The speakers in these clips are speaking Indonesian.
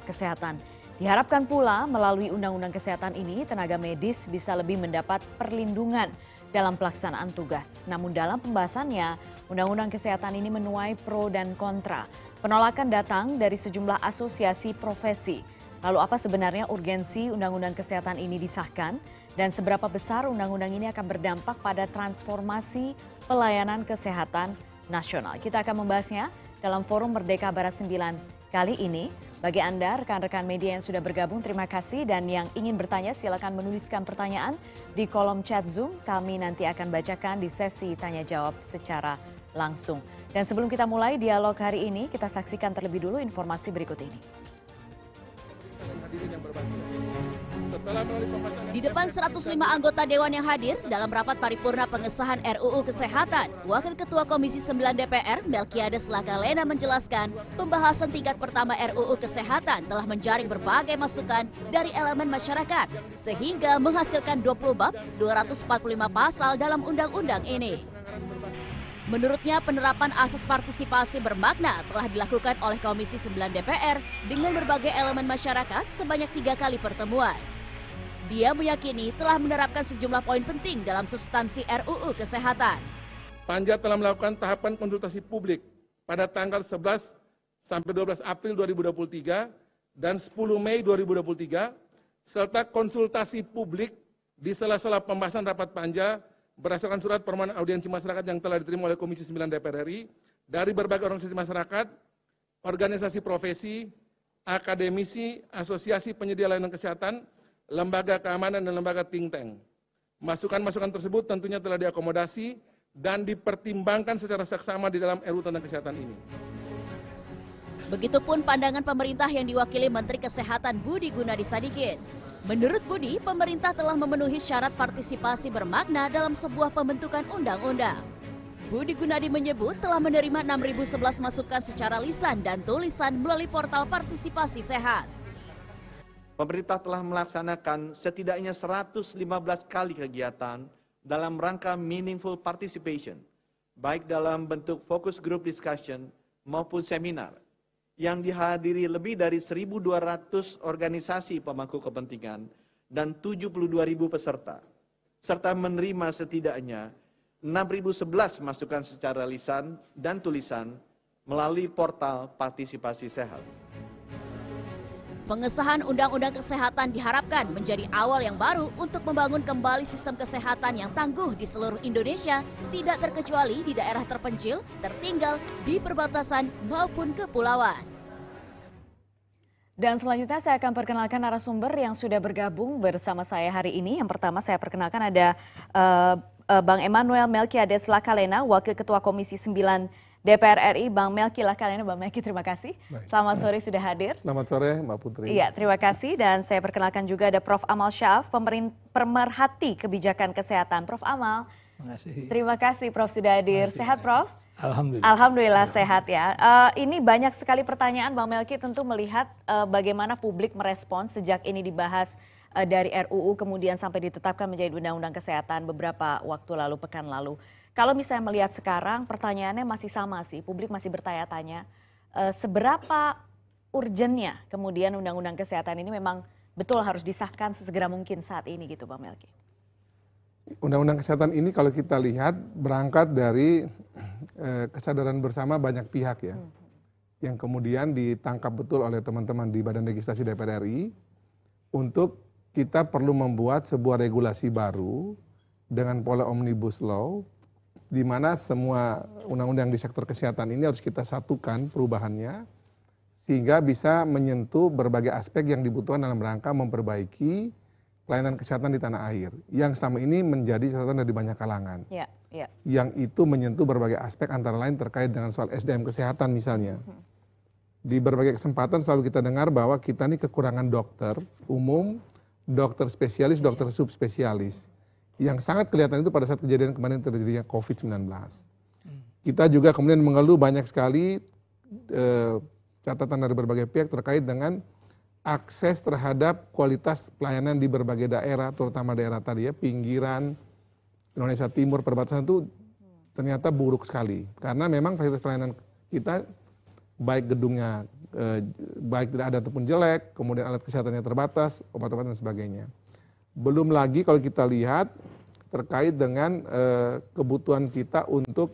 kesehatan. Diharapkan pula melalui Undang-Undang Kesehatan ini tenaga medis bisa lebih mendapat perlindungan dalam pelaksanaan tugas. Namun dalam pembahasannya, Undang-Undang Kesehatan ini menuai pro dan kontra. Penolakan datang dari sejumlah asosiasi profesi. Lalu apa sebenarnya urgensi Undang-Undang Kesehatan ini disahkan? Dan seberapa besar Undang-Undang ini akan berdampak pada transformasi pelayanan kesehatan nasional? Kita akan membahasnya dalam Forum Merdeka Barat 9 kali ini bagi Anda, rekan-rekan media yang sudah bergabung, terima kasih. Dan yang ingin bertanya, silakan menuliskan pertanyaan di kolom chat Zoom. Kami nanti akan bacakan di sesi tanya-jawab secara langsung. Dan sebelum kita mulai dialog hari ini, kita saksikan terlebih dulu informasi berikut ini. Di depan 105 anggota Dewan yang hadir dalam rapat paripurna pengesahan RUU Kesehatan, Wakil Ketua Komisi 9 DPR Melkiades Lakalena menjelaskan pembahasan tingkat pertama RUU Kesehatan telah menjaring berbagai masukan dari elemen masyarakat sehingga menghasilkan 20 bab 245 pasal dalam undang-undang ini. Menurutnya penerapan asas partisipasi bermakna telah dilakukan oleh Komisi 9 DPR dengan berbagai elemen masyarakat sebanyak tiga kali pertemuan. Dia meyakini telah menerapkan sejumlah poin penting dalam substansi RUU Kesehatan. Panja telah melakukan tahapan konsultasi publik pada tanggal 11 sampai 12 April 2023 dan 10 Mei 2023 serta konsultasi publik di sela-sela pembahasan rapat panja berdasarkan surat permohonan audiensi masyarakat yang telah diterima oleh Komisi 9 DPR RI dari berbagai organisasi masyarakat, organisasi profesi, akademisi, asosiasi penyedia layanan kesehatan, lembaga keamanan dan lembaga think tank. Masukan-masukan tersebut tentunya telah diakomodasi dan dipertimbangkan secara seksama di dalam RUU tentang kesehatan ini. Begitupun pandangan pemerintah yang diwakili Menteri Kesehatan Budi Gunadi Sadikin. Menurut Budi, pemerintah telah memenuhi syarat partisipasi bermakna dalam sebuah pembentukan undang-undang. Budi Gunadi menyebut telah menerima 6.011 masukan secara lisan dan tulisan melalui portal partisipasi sehat pemerintah telah melaksanakan setidaknya 115 kali kegiatan dalam rangka meaningful participation, baik dalam bentuk focus group discussion maupun seminar, yang dihadiri lebih dari 1.200 organisasi pemangku kepentingan dan 72.000 peserta, serta menerima setidaknya 6.011 masukan secara lisan dan tulisan melalui portal partisipasi sehat. Pengesahan Undang-Undang Kesehatan diharapkan menjadi awal yang baru untuk membangun kembali sistem kesehatan yang tangguh di seluruh Indonesia, tidak terkecuali di daerah terpencil, tertinggal, di perbatasan maupun kepulauan. Dan selanjutnya saya akan perkenalkan narasumber yang sudah bergabung bersama saya hari ini. Yang pertama saya perkenalkan ada uh, uh, Bang Emmanuel Melkiades Lakalena, Wakil Ketua Komisi 9 DPR RI Bang Melki lah kalian, Bang Melki terima kasih. Baik. Selamat sore sudah hadir. Selamat sore Mbak Putri. Iya terima kasih dan saya perkenalkan juga ada Prof. Amal Syaf, pemerhati kebijakan kesehatan. Prof. Amal, terima kasih, terima kasih Prof. sudah hadir. Sehat Prof? Alhamdulillah. Alhamdulillah iya. sehat ya. Uh, ini banyak sekali pertanyaan Bang Melki tentu melihat uh, bagaimana publik merespons sejak ini dibahas uh, dari RUU kemudian sampai ditetapkan menjadi undang-undang kesehatan beberapa waktu lalu pekan lalu. Kalau misalnya melihat sekarang, pertanyaannya masih sama sih. Publik masih bertanya-tanya, uh, seberapa urgennya kemudian undang-undang kesehatan ini memang betul harus disahkan sesegera mungkin saat ini gitu Bang Melki? Undang-undang kesehatan ini kalau kita lihat berangkat dari uh, kesadaran bersama banyak pihak ya. Hmm. Yang kemudian ditangkap betul oleh teman-teman di Badan Legislasi DPR RI untuk kita perlu membuat sebuah regulasi baru dengan pola omnibus law di mana semua undang-undang di sektor kesehatan ini harus kita satukan perubahannya sehingga bisa menyentuh berbagai aspek yang dibutuhkan dalam rangka memperbaiki pelayanan kesehatan di tanah air yang selama ini menjadi catatan dari banyak kalangan. Ya, ya. Yang itu menyentuh berbagai aspek antara lain terkait dengan soal SDM kesehatan misalnya. Hmm. Di berbagai kesempatan selalu kita dengar bahwa kita ini kekurangan dokter umum, dokter spesialis, dokter ya. subspesialis yang sangat kelihatan itu pada saat kejadian kemarin terjadinya COVID-19. Hmm. Kita juga kemudian mengeluh banyak sekali eh, catatan dari berbagai pihak terkait dengan akses terhadap kualitas pelayanan di berbagai daerah, terutama daerah tadi ya, pinggiran, Indonesia Timur, perbatasan itu ternyata buruk sekali. Karena memang fasilitas pelayanan kita, baik gedungnya eh, baik tidak ada ataupun jelek, kemudian alat kesehatannya terbatas, obat-obatan dan sebagainya. Belum lagi kalau kita lihat terkait dengan eh, kebutuhan kita untuk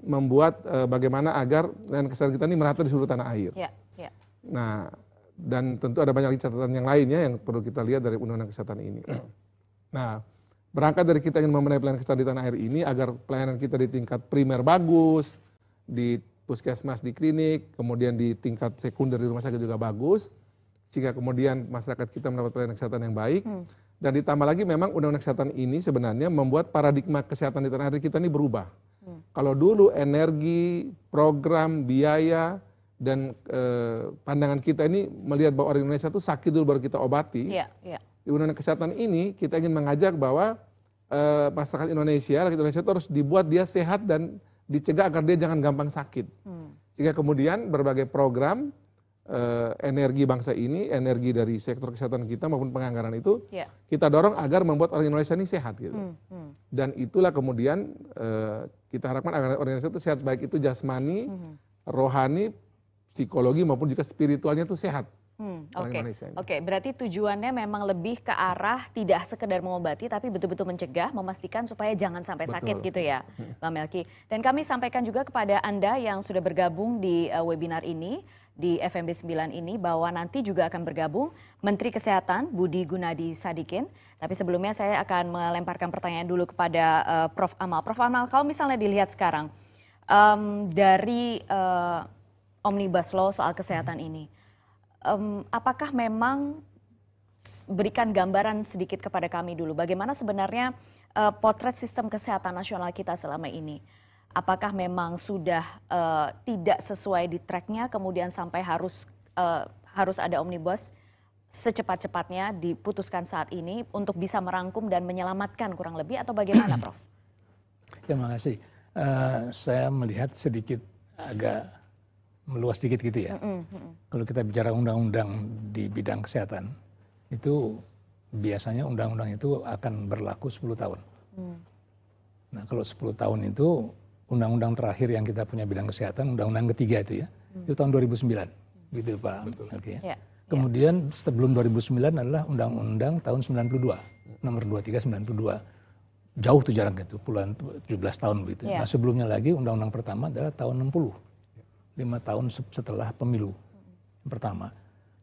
membuat eh, bagaimana agar pelayanan kesehatan kita ini merata di seluruh tanah air. Ya, ya. Nah, dan tentu ada banyak catatan yang lainnya yang perlu kita lihat dari undang-undang kesehatan ini. Nah, berangkat dari kita ingin membenahi pelayanan kesehatan di tanah air ini agar pelayanan kita di tingkat primer bagus, di puskesmas, di klinik, kemudian di tingkat sekunder di rumah sakit juga bagus, sehingga kemudian masyarakat kita mendapat pelayanan kesehatan yang baik. Hmm dan ditambah lagi memang undang-undang kesehatan ini sebenarnya membuat paradigma kesehatan di tanah air kita ini berubah. Hmm. Kalau dulu energi, program, biaya, dan e, pandangan kita ini melihat bahwa orang Indonesia itu sakit dulu baru kita obati. Yeah, yeah. Di undang-undang kesehatan ini kita ingin mengajak bahwa e, masyarakat Indonesia, rakyat Indonesia itu harus dibuat dia sehat dan dicegah agar dia jangan gampang sakit. Hmm. Sehingga kemudian berbagai program Eh, energi bangsa ini, energi dari sektor kesehatan kita maupun penganggaran itu yeah. kita dorong agar membuat orang Indonesia ini sehat gitu. Hmm, hmm. Dan itulah kemudian uh, kita harapkan agar orang Indonesia itu sehat baik itu jasmani, -hmm. hmm. rohani, psikologi maupun juga spiritualnya itu sehat. Hmm, Oke, okay. Okay, berarti tujuannya memang lebih ke arah tidak sekedar mengobati, tapi betul-betul mencegah, memastikan supaya jangan sampai betul. sakit gitu ya, hmm. Mbak Melki. Dan kami sampaikan juga kepada anda yang sudah bergabung di eh, webinar ini di FMB 9 ini bahwa nanti juga akan bergabung Menteri Kesehatan Budi Gunadi Sadikin. Tapi sebelumnya saya akan melemparkan pertanyaan dulu kepada uh, Prof. Amal. Prof. Amal, kalau misalnya dilihat sekarang um, dari uh, Omnibus Law soal kesehatan ini, um, apakah memang berikan gambaran sedikit kepada kami dulu bagaimana sebenarnya uh, potret sistem kesehatan nasional kita selama ini? apakah memang sudah eh, tidak sesuai di tracknya kemudian sampai harus eh, ada omnibus secepat cepatnya diputuskan saat ini untuk bisa merangkum dan menyelamatkan kurang lebih atau bagaimana Prof? Ya, terima kasih. Uh, saya melihat sedikit agak meluas sedikit gitu ya. Mm -hmm. Kalau kita bicara undang-undang di bidang kesehatan, itu biasanya undang-undang itu akan berlaku 10 tahun. Mm. Nah kalau 10 tahun itu undang undang terakhir yang kita punya bidang kesehatan undang undang ketiga itu ya hmm. itu tahun 2009 gitu pak Okay. Ya, ya. kemudian sebelum 2009 adalah undang undang tahun 92 nomor 23 92 jauh tuh jarang gitu, puluhan 17 tahun begitu ya. nah sebelumnya lagi undang undang pertama adalah tahun 60 lima tahun setelah pemilu hmm. pertama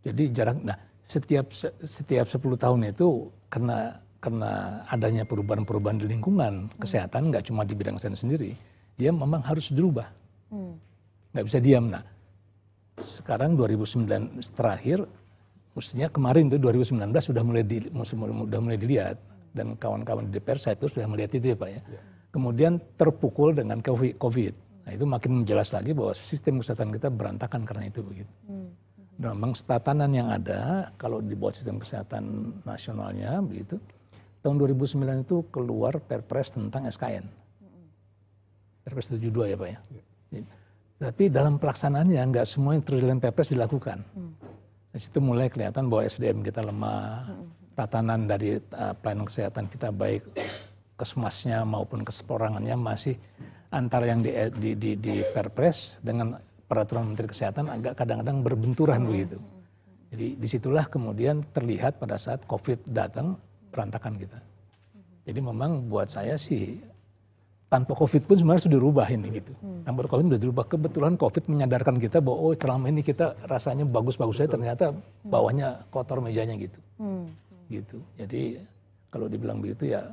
jadi jarang. nah setiap setiap 10 tahun itu karena karena adanya perubahan-perubahan di lingkungan hmm. kesehatan nggak cuma di bidang kesehatan sendiri dia memang harus dirubah. Hmm. Nggak bisa diam. Nah, sekarang 2009 terakhir, mestinya kemarin itu 2019 sudah mulai di, sudah mulai dilihat dan kawan-kawan di DPR saya itu sudah melihat itu ya Pak ya. ya. Kemudian terpukul dengan COVID. Nah itu makin jelas lagi bahwa sistem kesehatan kita berantakan karena itu begitu. Hmm. Dan memang tatanan yang ada kalau dibuat sistem kesehatan nasionalnya begitu. Tahun 2009 itu keluar Perpres tentang SKN perpres 72 ya Pak ya? ya. Tapi dalam pelaksanaannya nggak semua yang terus dalam perpres dilakukan. Hmm. Di situ mulai kelihatan bahwa SDM kita lemah, hmm. tatanan dari uh, pelayanan kesehatan kita baik kesmasnya maupun kesporangannya masih antara yang di, eh, di, di, di perpres dengan peraturan Menteri Kesehatan agak kadang-kadang berbenturan hmm. begitu. Jadi disitulah kemudian terlihat pada saat COVID datang perantakan kita. Jadi memang buat saya sih tanpa covid pun sebenarnya sudah dirubah ini iya. gitu. Hmm. Tanpa covid sudah dirubah. Kebetulan covid menyadarkan kita bahwa oh selama ini kita rasanya bagus-bagus saja ternyata hmm. bawahnya kotor mejanya gitu. Hmm. Gitu. Jadi kalau dibilang begitu ya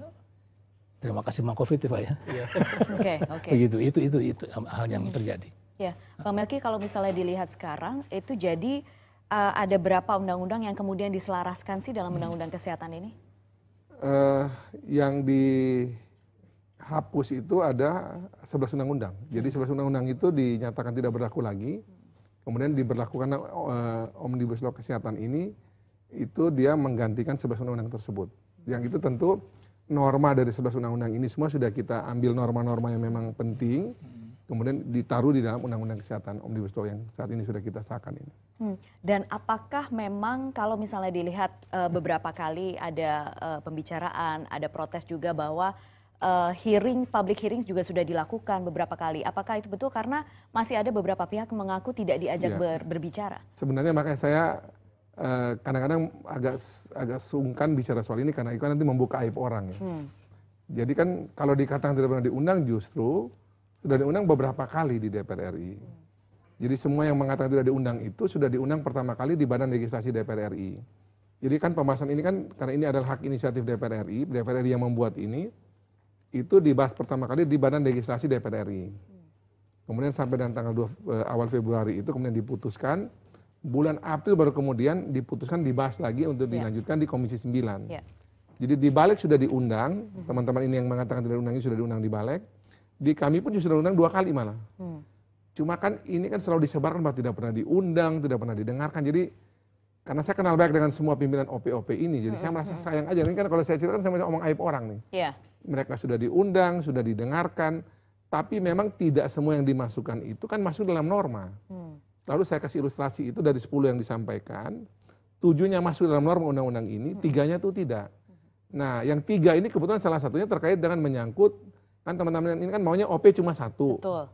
terima kasih Mang Covid ya Pak ya. Iya. Oke, okay, oke. Okay. Begitu. Itu itu itu hal yang terjadi. Ya, Bang Melki kalau misalnya dilihat sekarang itu jadi uh, ada berapa undang-undang yang kemudian diselaraskan sih dalam hmm. undang-undang kesehatan ini? Uh, yang di hapus itu ada 11 undang-undang. Jadi 11 hmm. undang-undang itu dinyatakan tidak berlaku lagi. Kemudian diberlakukan uh, Omnibus Law Kesehatan ini itu dia menggantikan 11 undang-undang tersebut. Yang itu tentu norma dari 11 undang-undang ini semua sudah kita ambil norma-norma yang memang penting hmm. kemudian ditaruh di dalam undang-undang kesehatan omnibus law yang saat ini sudah kita sahkan ini. Hmm. Dan apakah memang kalau misalnya dilihat e, beberapa kali ada e, pembicaraan, ada protes juga bahwa uh, hearing, public hearing juga sudah dilakukan beberapa kali. Apakah itu betul? Karena masih ada beberapa pihak mengaku tidak diajak ya. ber, berbicara. Sebenarnya makanya saya kadang eh, kadang-kadang agak agak sungkan bicara soal ini karena itu nanti membuka aib orang ya. Hmm. Jadi kan kalau dikatakan tidak pernah diundang justru sudah diundang beberapa kali di DPR RI. Jadi semua yang mengatakan tidak diundang itu sudah diundang pertama kali di Badan Legislasi DPR RI. Jadi kan pembahasan ini kan karena ini adalah hak inisiatif DPR RI, DPR RI yang membuat ini, itu dibahas pertama kali di Badan Legislasi DPR RI. Kemudian sampai dengan tanggal 2 eh, awal Februari itu kemudian diputuskan bulan April baru kemudian diputuskan dibahas lagi untuk yeah. dilanjutkan di Komisi 9. Yeah. Jadi di balik sudah diundang, teman-teman ini yang mengatakan tidak diundang ini sudah diundang di balik. Di kami pun sudah diundang dua kali malah. Hmm. Cuma kan ini kan selalu disebarkan bahwa tidak pernah diundang, tidak pernah didengarkan. Jadi karena saya kenal baik dengan semua pimpinan OP-OP ini, jadi hmm, saya hmm, merasa hmm. sayang aja. Ini kan kalau saya cerita kan saya macam omong aib orang nih. Yeah mereka sudah diundang, sudah didengarkan, tapi memang tidak semua yang dimasukkan itu kan masuk dalam norma. Hmm. Lalu saya kasih ilustrasi itu dari 10 yang disampaikan, tujuhnya masuk dalam norma undang-undang ini, hmm. tiganya itu tidak. Nah, yang tiga ini kebetulan salah satunya terkait dengan menyangkut, kan teman-teman ini kan maunya OP cuma satu. Betul.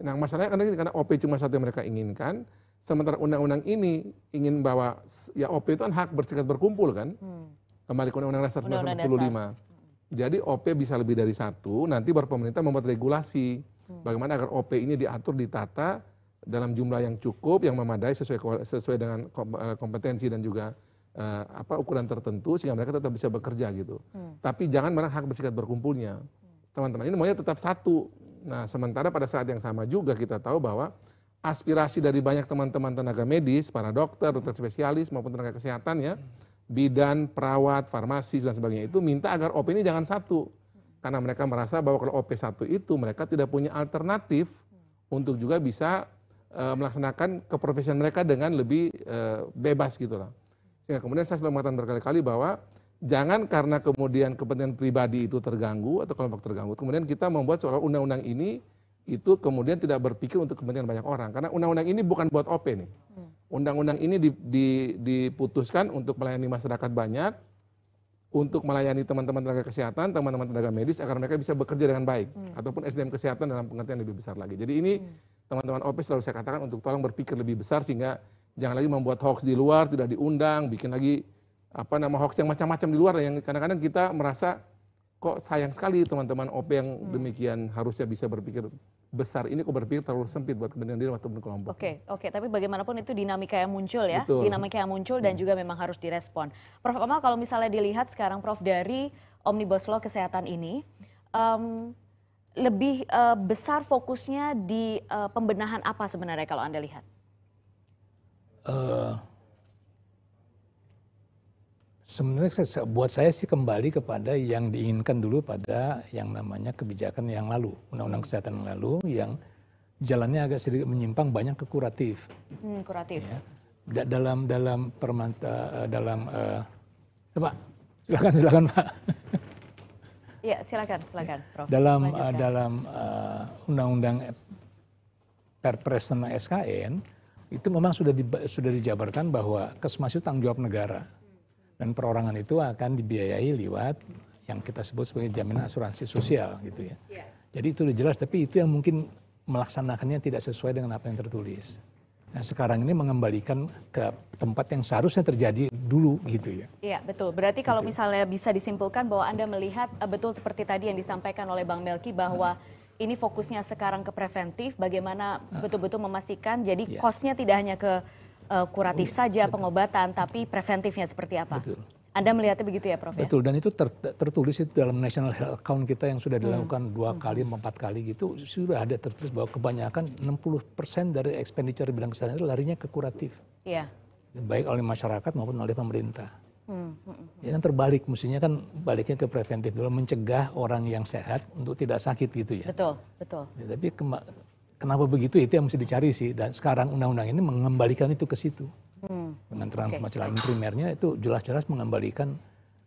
Nah, masalahnya kan karena, karena OP cuma satu yang mereka inginkan, sementara undang-undang ini ingin bawa ya OP itu kan hak bersikat berkumpul kan, hmm. kembali ke undang-undang dasar 1945. Jadi OP bisa lebih dari satu, nanti baru pemerintah membuat regulasi. Hmm. Bagaimana agar OP ini diatur, ditata dalam jumlah yang cukup, yang memadai sesuai sesuai dengan eh, kompetensi dan juga uh, apa ukuran tertentu sehingga mereka tetap bisa bekerja gitu. Hmm. Tapi jangan melarang hak bersikat berkumpulnya. Hmm. Teman-teman ini maunya tetap satu. Nah, sementara pada saat yang sama juga kita tahu bahwa aspirasi dari banyak teman-teman tenaga medis, para dokter, dokter hmm. spesialis maupun tenaga kesehatan ya, hmm bidan, perawat, farmasi, dan sebagainya itu minta agar OP ini jangan satu. Karena mereka merasa bahwa kalau OP satu itu mereka tidak punya alternatif untuk juga bisa e, melaksanakan keprofesian mereka dengan lebih e, bebas gitu lah. Sehingga kemudian saya sudah mengatakan berkali-kali bahwa jangan karena kemudian kepentingan pribadi itu terganggu atau kelompok terganggu, kemudian kita membuat seolah undang-undang ini itu kemudian tidak berpikir untuk kepentingan banyak orang. Karena undang-undang ini bukan buat OP nih. Hmm undang-undang ini diputuskan untuk melayani masyarakat banyak, untuk melayani teman-teman tenaga kesehatan, teman-teman tenaga medis agar mereka bisa bekerja dengan baik hmm. ataupun SDM kesehatan dalam pengertian lebih besar lagi. Jadi ini hmm. teman-teman hmm. OPS selalu saya katakan untuk tolong berpikir lebih besar sehingga jangan lagi membuat hoax di luar, tidak diundang, bikin lagi apa nama hoax yang macam-macam di luar yang kadang-kadang kita merasa kok sayang sekali teman-teman OP yang hmm. demikian harusnya bisa berpikir besar ini kok berpikir terlalu sempit buat kepentingan diri ataupun kelompok. Oke, okay, oke, okay. tapi bagaimanapun itu dinamika yang muncul ya, Betul. dinamika yang muncul dan hmm. juga memang harus direspon. Prof Kamal, kalau misalnya dilihat sekarang Prof dari Omnibus Law kesehatan ini um, lebih uh, besar fokusnya di uh, pembenahan apa sebenarnya kalau Anda lihat? Uh, sebenarnya buat saya sih kembali kepada yang diinginkan dulu pada yang namanya kebijakan yang lalu undang-undang hmm. kesehatan yang lalu yang jalannya agak sedikit menyimpang banyak ke kuratif. Hmm, kuratif. Ya. Da dalam dalam permanta eh, dalam uh, eh, ya, Pak silakan silakan Pak. ya silakan silakan. Prof. Dalam uh, dalam uh, undang-undang Perpres tentang SKN itu memang sudah di, sudah dijabarkan bahwa kesmas itu tanggung jawab negara dan perorangan itu akan dibiayai lewat yang kita sebut sebagai jaminan asuransi sosial gitu ya. Iya. Jadi itu sudah jelas tapi itu yang mungkin melaksanakannya tidak sesuai dengan apa yang tertulis. Nah, sekarang ini mengembalikan ke tempat yang seharusnya terjadi dulu gitu ya. Iya, betul. Berarti kalau gitu. misalnya bisa disimpulkan bahwa Anda melihat eh, betul seperti tadi yang disampaikan oleh Bang Melki bahwa hmm ini fokusnya sekarang ke preventif, bagaimana betul-betul memastikan jadi yeah. costnya tidak hanya ke uh, kuratif saja, Betul. pengobatan, tapi preventifnya seperti apa? Betul. Anda melihatnya begitu ya, Prof? Ya? Betul, ya? dan itu ter tertulis itu dalam National Health Account kita yang sudah hmm. dilakukan hmm. dua kali, empat kali gitu, sudah ada tertulis bahwa kebanyakan 60% dari expenditure bidang kesehatan itu larinya ke kuratif. Iya. Yeah. Baik oleh masyarakat maupun oleh pemerintah. Hmm, hmm, hmm. Ya kan terbalik, mestinya kan baliknya ke preventif dulu, mencegah orang yang sehat untuk tidak sakit gitu ya. Betul, betul. Ya, tapi kenapa begitu ya, itu yang mesti dicari sih dan sekarang undang-undang ini mengembalikan itu ke situ hmm, dengan okay. macam primernya itu jelas-jelas mengembalikan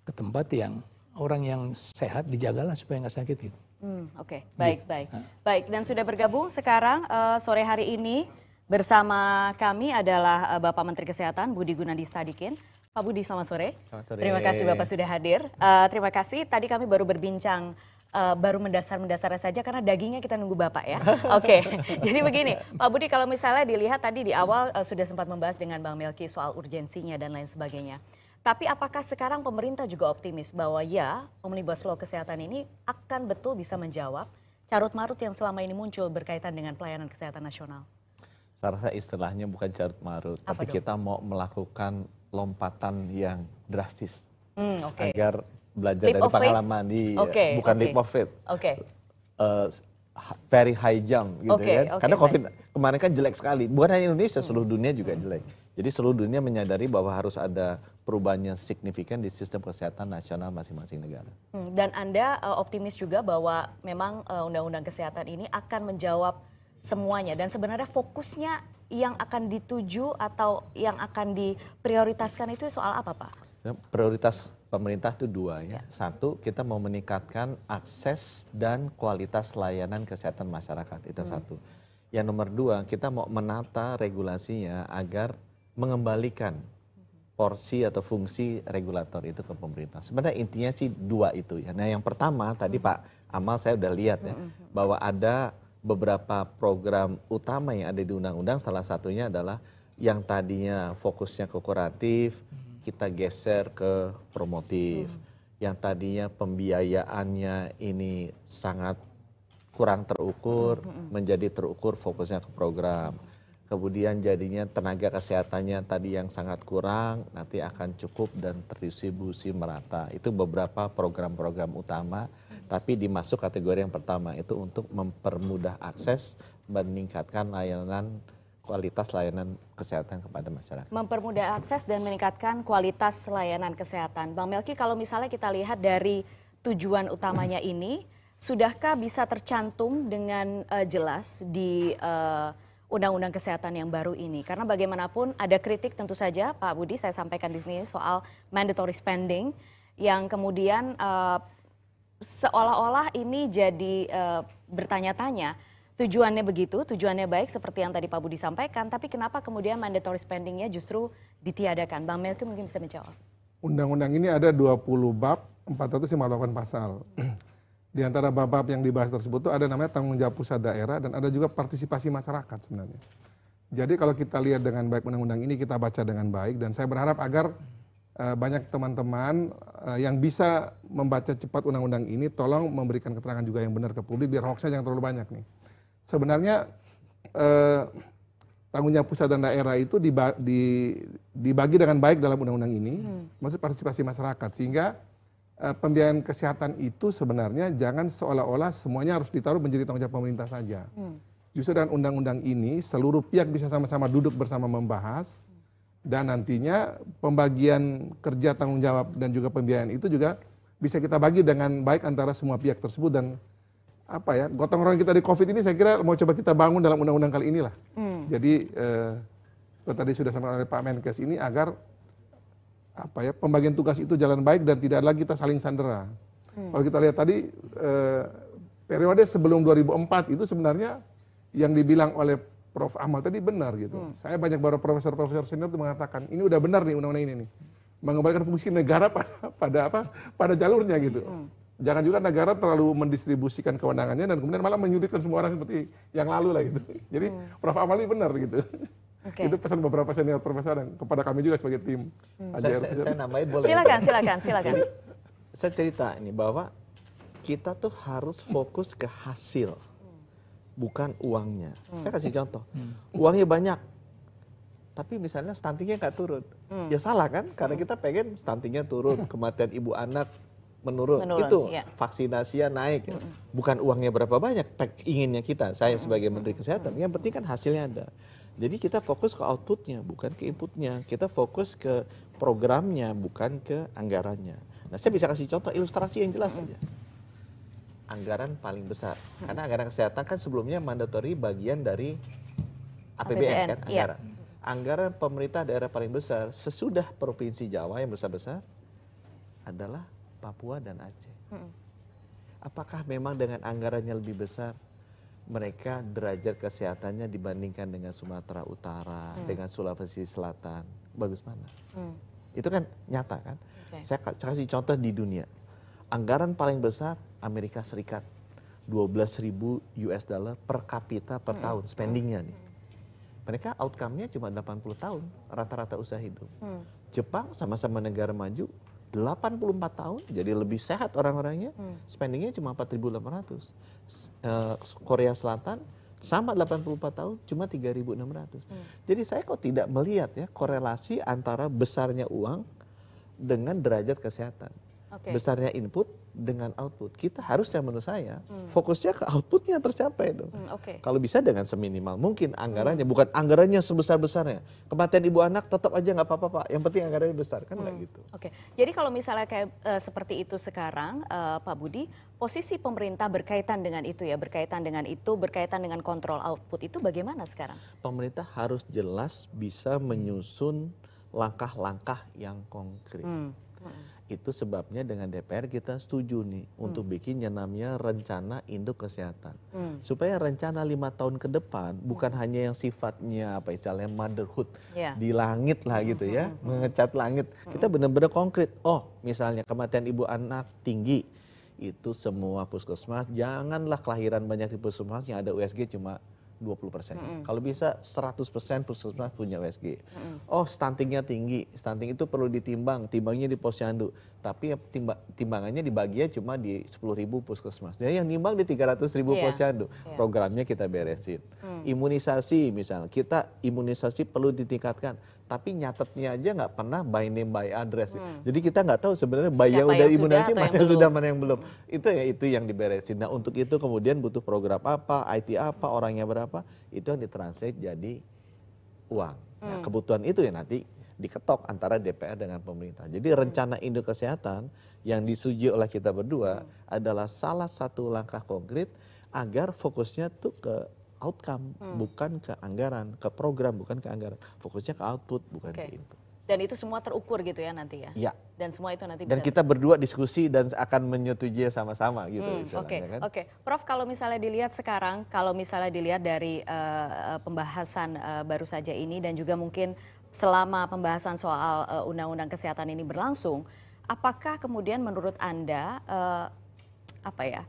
ke tempat yang orang yang sehat dijagalah supaya nggak sakit itu. Hmm, Oke, okay. Gitu. baik, baik, baik. Dan sudah bergabung sekarang uh, sore hari ini bersama kami adalah uh, Bapak Menteri Kesehatan Budi Gunadi Sadikin. Pak Budi, selamat sore. Selamat sore. Terima kasih Bapak sudah hadir. Uh, terima kasih. Tadi kami baru berbincang uh, baru mendasar-mendasarnya saja karena dagingnya kita nunggu Bapak ya. Oke, okay. jadi begini Pak Budi kalau misalnya dilihat tadi di awal uh, sudah sempat membahas dengan Bang Melki soal urgensinya dan lain sebagainya. Tapi apakah sekarang pemerintah juga optimis bahwa ya Omnibus Law Kesehatan ini akan betul bisa menjawab carut marut yang selama ini muncul berkaitan dengan pelayanan kesehatan nasional? Saya rasa istilahnya bukan carut marut, tapi dong? kita mau melakukan lompatan yang drastis. Hmm, okay. Agar belajar leap dari pengalaman di iya. okay. Ya. bukan okay. leap of faith. Oke. Okay. Uh, eh, very high jump gitu okay, kan. Okay, Karena COVID baik. kemarin kan jelek sekali. Bukan hanya Indonesia, hmm. seluruh dunia juga hmm. jelek. Jadi seluruh dunia menyadari bahwa harus ada perubahan yang signifikan di sistem kesehatan nasional masing-masing negara. Hmm, dan Anda uh, optimis juga bahwa memang undang eh, undang-undang kesehatan ini akan menjawab semuanya dan sebenarnya fokusnya yang akan dituju atau yang akan diprioritaskan itu soal apa, Pak? prioritas pemerintah itu dua ya. ya. Satu, kita mau meningkatkan akses dan kualitas layanan kesehatan masyarakat. Itu hmm. satu. Yang nomor dua, kita mau menata regulasinya agar mengembalikan porsi atau fungsi regulator itu ke pemerintah. Sebenarnya intinya sih dua itu ya. Nah yang pertama tadi hmm. Pak Amal saya udah lihat ya hmm, hmm, hmm. bahwa ada beberapa program utama yang ada di undang-undang. Salah satunya adalah yang tadinya fokusnya kooperatif hmm kita geser ke promotif. Hmm. Yang tadinya pembiayaannya ini sangat kurang terukur, hmm, hmm. menjadi terukur fokusnya ke program. Kemudian jadinya tenaga kesehatannya tadi yang sangat kurang, nanti akan cukup dan terdistribusi merata. Itu beberapa program-program utama, tapi dimasuk kategori yang pertama itu untuk mempermudah akses, meningkatkan layanan kualitas layanan kesehatan kepada masyarakat. Mempermudah akses dan meningkatkan kualitas layanan kesehatan. Bang Melki, kalau misalnya kita lihat dari tujuan utamanya ini, sudahkah bisa tercantum dengan uh, jelas di uh, undang-undang kesehatan yang baru ini? Karena bagaimanapun ada kritik tentu saja, Pak Budi, saya sampaikan di sini soal mandatory spending yang kemudian uh, seolah-olah ini jadi uh, bertanya-tanya tujuannya begitu, tujuannya baik seperti yang tadi Pak Budi sampaikan, tapi kenapa kemudian mandatory spendingnya justru ditiadakan? Bang Melki mungkin bisa menjawab. Undang-undang ini ada 20 bab, 458 pasal. Di antara bab-bab yang dibahas tersebut itu ada namanya tanggung jawab pusat daerah dan ada juga partisipasi masyarakat sebenarnya. Jadi kalau kita lihat dengan baik undang-undang ini kita baca dengan baik dan saya berharap agar eh, banyak teman-teman eh, yang bisa membaca cepat undang-undang ini tolong memberikan keterangan juga yang benar ke publik biar hoaxnya jangan terlalu banyak nih sebenarnya eh, tanggung jawab pusat dan daerah itu dibagi dengan baik dalam undang-undang ini, hmm. maksud partisipasi masyarakat sehingga eh, pembiayaan kesehatan itu sebenarnya jangan seolah-olah semuanya harus ditaruh menjadi tanggung jawab pemerintah saja. Hmm. Justru dengan undang-undang ini seluruh pihak bisa sama-sama duduk bersama membahas dan nantinya pembagian kerja tanggung jawab dan juga pembiayaan itu juga bisa kita bagi dengan baik antara semua pihak tersebut dan apa ya gotong royong kita di covid ini saya kira mau coba kita bangun dalam undang-undang kali inilah hmm. jadi eh, tadi sudah sama oleh Pak Menkes ini agar apa ya pembagian tugas itu jalan baik dan tidak lagi kita saling sandera hmm. kalau kita lihat tadi eh, periode sebelum 2004 itu sebenarnya yang dibilang oleh Prof Amal tadi benar gitu hmm. saya banyak baru profesor-profesor senior itu mengatakan ini udah benar nih undang-undang ini nih mengembalikan fungsi negara pada pada apa pada jalurnya gitu hmm jangan juga negara terlalu mendistribusikan kewenangannya dan kemudian malah menyulitkan semua orang seperti yang lalu lah gitu. Hmm. Jadi hmm. Prof Amali benar gitu. Okay. Itu pesan beberapa senior profesor dan kepada kami juga sebagai tim. Hmm. Saya, saya, saya nambahin boleh. Silakan, silakan, silakan. saya cerita ini bahwa kita tuh harus fokus ke hasil, bukan uangnya. Hmm. Saya kasih contoh, hmm. uangnya banyak, tapi misalnya stuntingnya nggak turun, hmm. ya salah kan? Karena hmm. kita pengen stuntingnya turun, hmm. kematian ibu anak menurun, menurun itu ya. vaksinasinya naik ya. bukan uangnya berapa banyak inginnya kita saya sebagai menteri kesehatan yang penting kan hasilnya ada jadi kita fokus ke outputnya bukan ke inputnya kita fokus ke programnya bukan ke anggarannya nah saya bisa kasih contoh ilustrasi yang jelas saja anggaran paling besar karena anggaran kesehatan kan sebelumnya mandatori bagian dari APBN, APBN kan iya. anggaran ya. anggaran pemerintah daerah paling besar sesudah provinsi Jawa yang besar besar adalah Papua dan Aceh. Hmm. Apakah memang dengan anggarannya lebih besar mereka derajat kesehatannya dibandingkan dengan Sumatera Utara, hmm. dengan Sulawesi Selatan, bagus mana? Hmm. Itu kan nyata kan? Okay. Saya kasih contoh di dunia. Anggaran paling besar Amerika Serikat 12.000 US dollar per kapita per hmm. tahun spendingnya nih. Mereka outcome-nya cuma 80 tahun rata-rata usaha hidup. Hmm. Jepang sama-sama negara maju Delapan puluh empat tahun jadi lebih sehat orang-orangnya hmm. spendingnya cuma empat ribu 4.800 uh, eh, Korea Selatan sama delapan puluh empat tahun cuma tiga ribu enam ratus. Hmm. jadi saya kok tidak melihat ya korelasi antara besarnya uang dengan derajat kesehatan okay. besarnya input dengan output. Kita harusnya menurut saya hmm. fokusnya ke outputnya tercapai dong. Hmm, okay. Kalau bisa dengan seminimal mungkin anggarannya, hmm. bukan anggarannya sebesar besarnya. Kematian ibu anak tetap aja nggak apa-apa pak. Yang penting anggarannya besar kan nggak hmm. gitu. Oke. Okay. Jadi kalau misalnya kayak uh, seperti itu sekarang, uh, Pak Budi, posisi pemerintah berkaitan dengan itu ya, berkaitan dengan itu, berkaitan dengan kontrol output itu bagaimana sekarang? Pemerintah harus jelas bisa menyusun langkah-langkah yang konkret. Hmm. hmm. Itu sebabnya dengan DPR kita setuju nih hmm. untuk bikin yang namanya rencana induk kesehatan. Hmm. Supaya rencana lima tahun ke depan bukan hmm. hanya yang sifatnya apa istilahnya motherhood yeah. di langit lah hmm, gitu ya, hmm, hmm. mengecat langit. Hmm. Kita benar-benar konkret. Oh, misalnya kematian ibu anak tinggi itu semua puskesmas janganlah kelahiran banyak di puskesmas yang ada USG cuma dua puluh persen. Kalau bisa seratus persen puskesmas punya USG. Oh stuntingnya tinggi, stunting itu perlu ditimbang, timbangnya di posyandu tapi ya timbangannya dibaginya cuma di ribu puskesmas. Jadi yang nimbang di 300.000 yeah. posyandu. Yeah. Programnya kita beresin. Hmm. Imunisasi misalnya, kita imunisasi perlu ditingkatkan. Tapi nyatetnya aja nggak pernah by name by address. Hmm. Jadi kita nggak tahu sebenarnya bayi yang, udah imunisasi mana yang sudah mana yang belum. Itu ya itu yang diberesin. Nah untuk itu kemudian butuh program apa, IT apa, orangnya berapa, itu yang ditranslate jadi uang. Nah hmm. kebutuhan itu ya nanti diketok antara DPR dengan pemerintah. Jadi rencana induk kesehatan yang disuji oleh kita berdua hmm. adalah salah satu langkah konkret agar fokusnya tuh ke outcome hmm. bukan ke anggaran, ke program bukan ke anggaran. Fokusnya ke output bukan okay. ke input. Dan itu semua terukur gitu ya nanti ya. Iya. Dan semua itu nanti. Dan kita berdua diskusi dan akan menyetujui sama-sama gitu. Hmm, oke, kan. oke. Okay, kan? okay. Prof kalau misalnya dilihat sekarang, kalau misalnya dilihat dari uh, pembahasan uh, baru saja ini dan juga mungkin selama pembahasan soal eh, undang undang kesehatan ini berlangsung, apakah kemudian menurut Anda uh, apa ya?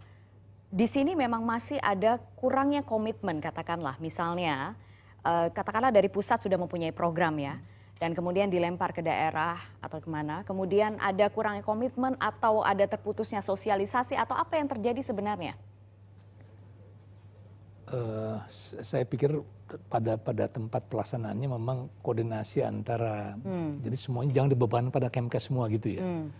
Di sini memang masih ada kurangnya komitmen katakanlah misalnya uh, katakanlah dari pusat sudah mempunyai program ya dan kemudian dilempar ke daerah atau kemana, kemudian ada kurangnya komitmen atau ada terputusnya sosialisasi atau apa yang terjadi sebenarnya? Eh, saya pikir pada pada tempat pelaksanaannya memang koordinasi antara hmm. jadi semuanya jangan dibebankan pada kemkes semua gitu ya hmm.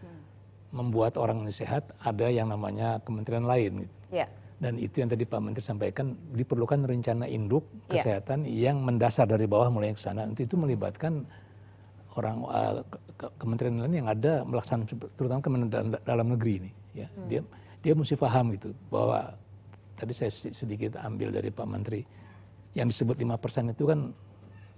membuat orang sehat ada yang namanya kementerian lain gitu. Ya. dan itu yang tadi Pak Menteri sampaikan diperlukan rencana induk ya. kesehatan yang mendasar dari bawah mulai ke sana itu melibatkan orang uh, ke kementerian lain yang ada melaksanakan terutama kementerian dalam negeri ini ya hmm. dia dia mesti paham gitu bahwa tadi saya sedikit ambil dari Pak Menteri, yang disebut 5% itu kan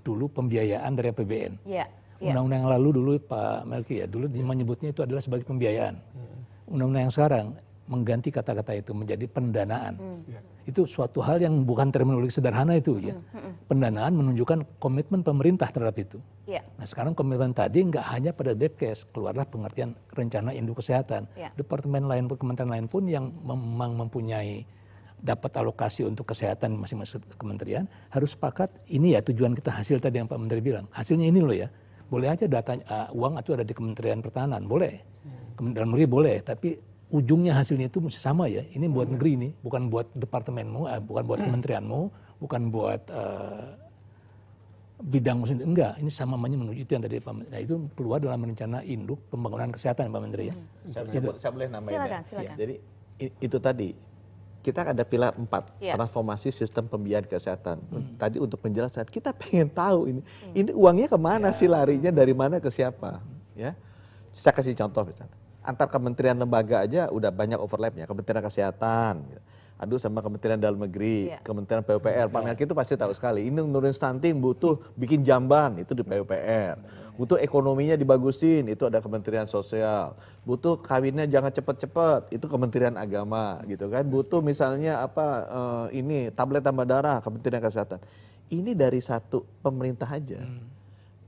dulu pembiayaan dari APBN. Yeah. Iya. Undang-undang yang lalu dulu Pak Melki ya, dulu menyebutnya itu adalah sebagai pembiayaan. Hmm. Undang-undang yang sekarang mengganti kata-kata itu menjadi pendanaan. Hmm. Iya. Itu suatu hal yang bukan terminologi sederhana itu ya. Hmm. hmm pendanaan menunjukkan komitmen pemerintah terhadap itu. Yeah. Nah sekarang komitmen tadi nggak hanya pada Depkes, keluarlah pengertian rencana induk kesehatan. Yeah. Departemen lain, kementerian lain pun yang memang mempunyai dapat alokasi untuk kesehatan masing-masing kementerian harus sepakat ini ya tujuan kita hasil tadi yang Pak Menteri bilang hasilnya ini loh ya boleh aja data uh, uang itu ada di Kementerian Pertahanan boleh Kementerian Negeri boleh tapi ujungnya hasilnya itu mesti sama ya ini buat negeri ini bukan buat departemenmu uh, bukan buat hmm. kementerianmu bukan buat uh, bidang musim enggak ini sama namanya menuju itu yang tadi Pak Menteri nah itu keluar dalam rencana induk pembangunan kesehatan ya, Pak Menteri ya hmm. saya, saya boleh nambahin silakan, ya. silakan. jadi itu tadi kita ada pilar empat yeah. transformasi sistem pembiayaan kesehatan. Mm. Tadi untuk penjelasan, kita pengen tahu ini, mm. ini uangnya kemana yeah. sih larinya, dari mana ke siapa. Ya, Saya kasih contoh misalnya, antar kementerian lembaga aja udah banyak overlapnya, kementerian kesehatan, gitu aduh sama Kementerian Dalam Negeri, iya. Kementerian PUPR. Iya. Pak Melki itu pasti tahu sekali. Ini menurun stunting butuh bikin jamban itu di PUPR. Butuh ekonominya dibagusin itu ada Kementerian Sosial. Butuh kawinnya jangan cepet-cepet itu Kementerian Agama gitu kan. Butuh misalnya apa eh, ini tablet tambah darah Kementerian Kesehatan. Ini dari satu pemerintah aja. Hmm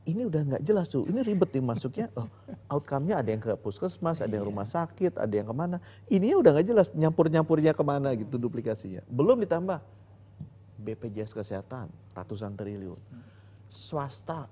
ini udah nggak jelas tuh ini ribet nih masuknya oh, outcome-nya ada yang ke puskesmas ada yang iya. rumah sakit ada yang kemana ininya udah nggak jelas nyampur nyampurnya kemana gitu duplikasinya belum ditambah BPJS kesehatan ratusan triliun hmm. swasta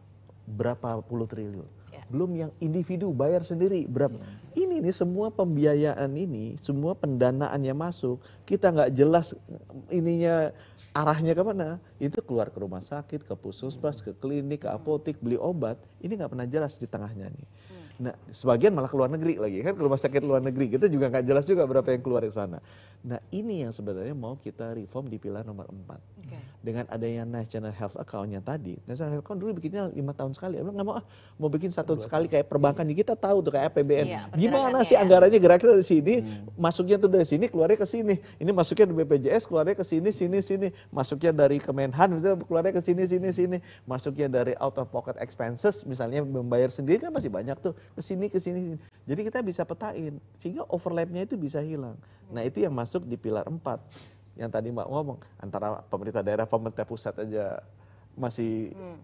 berapa puluh triliun iya. belum yang individu bayar sendiri berapa iya. ini nih semua pembiayaan ini semua pendanaannya masuk kita nggak jelas eh, ininya arahnya kemana? Itu keluar ke rumah sakit, ke puskesmas, ke klinik, ke apotik, beli obat. Ini nggak pernah jelas di tengahnya nih. Hmm. Nah, sebagian malah ke luar negeri lagi kan ke rumah sakit luar negeri. Kita juga nggak jelas juga berapa yang keluar ke sana. Nah ini yang sebenarnya mau kita reform di pilar nomor 4. Okay. Dengan adanya National Health Account-nya tadi, National Health Account dulu bikinnya lima tahun sekali. Emang nggak mau ah, mau bikin satu tahun sekali kayak perbankan, kita tahu tuh kayak APBN. Iya, Gimana sih ya. anggarannya geraknya dari sini, hmm. masuknya tuh dari sini, keluarnya ke sini. Ini masuknya dari BPJS, keluarnya ke sini, sini, sini. Masuknya dari Kemenhan, misalnya keluarnya ke sini, sini, sini. Masuknya dari out of pocket expenses, misalnya membayar sendiri kan masih banyak tuh. Ke sini, ke sini, sini. Jadi kita bisa petain, sehingga overlapnya itu bisa hilang. Nah itu yang masuk masuk di pilar 4 yang tadi Mbak ngomong antara pemerintah daerah pemerintah pusat aja masih hmm.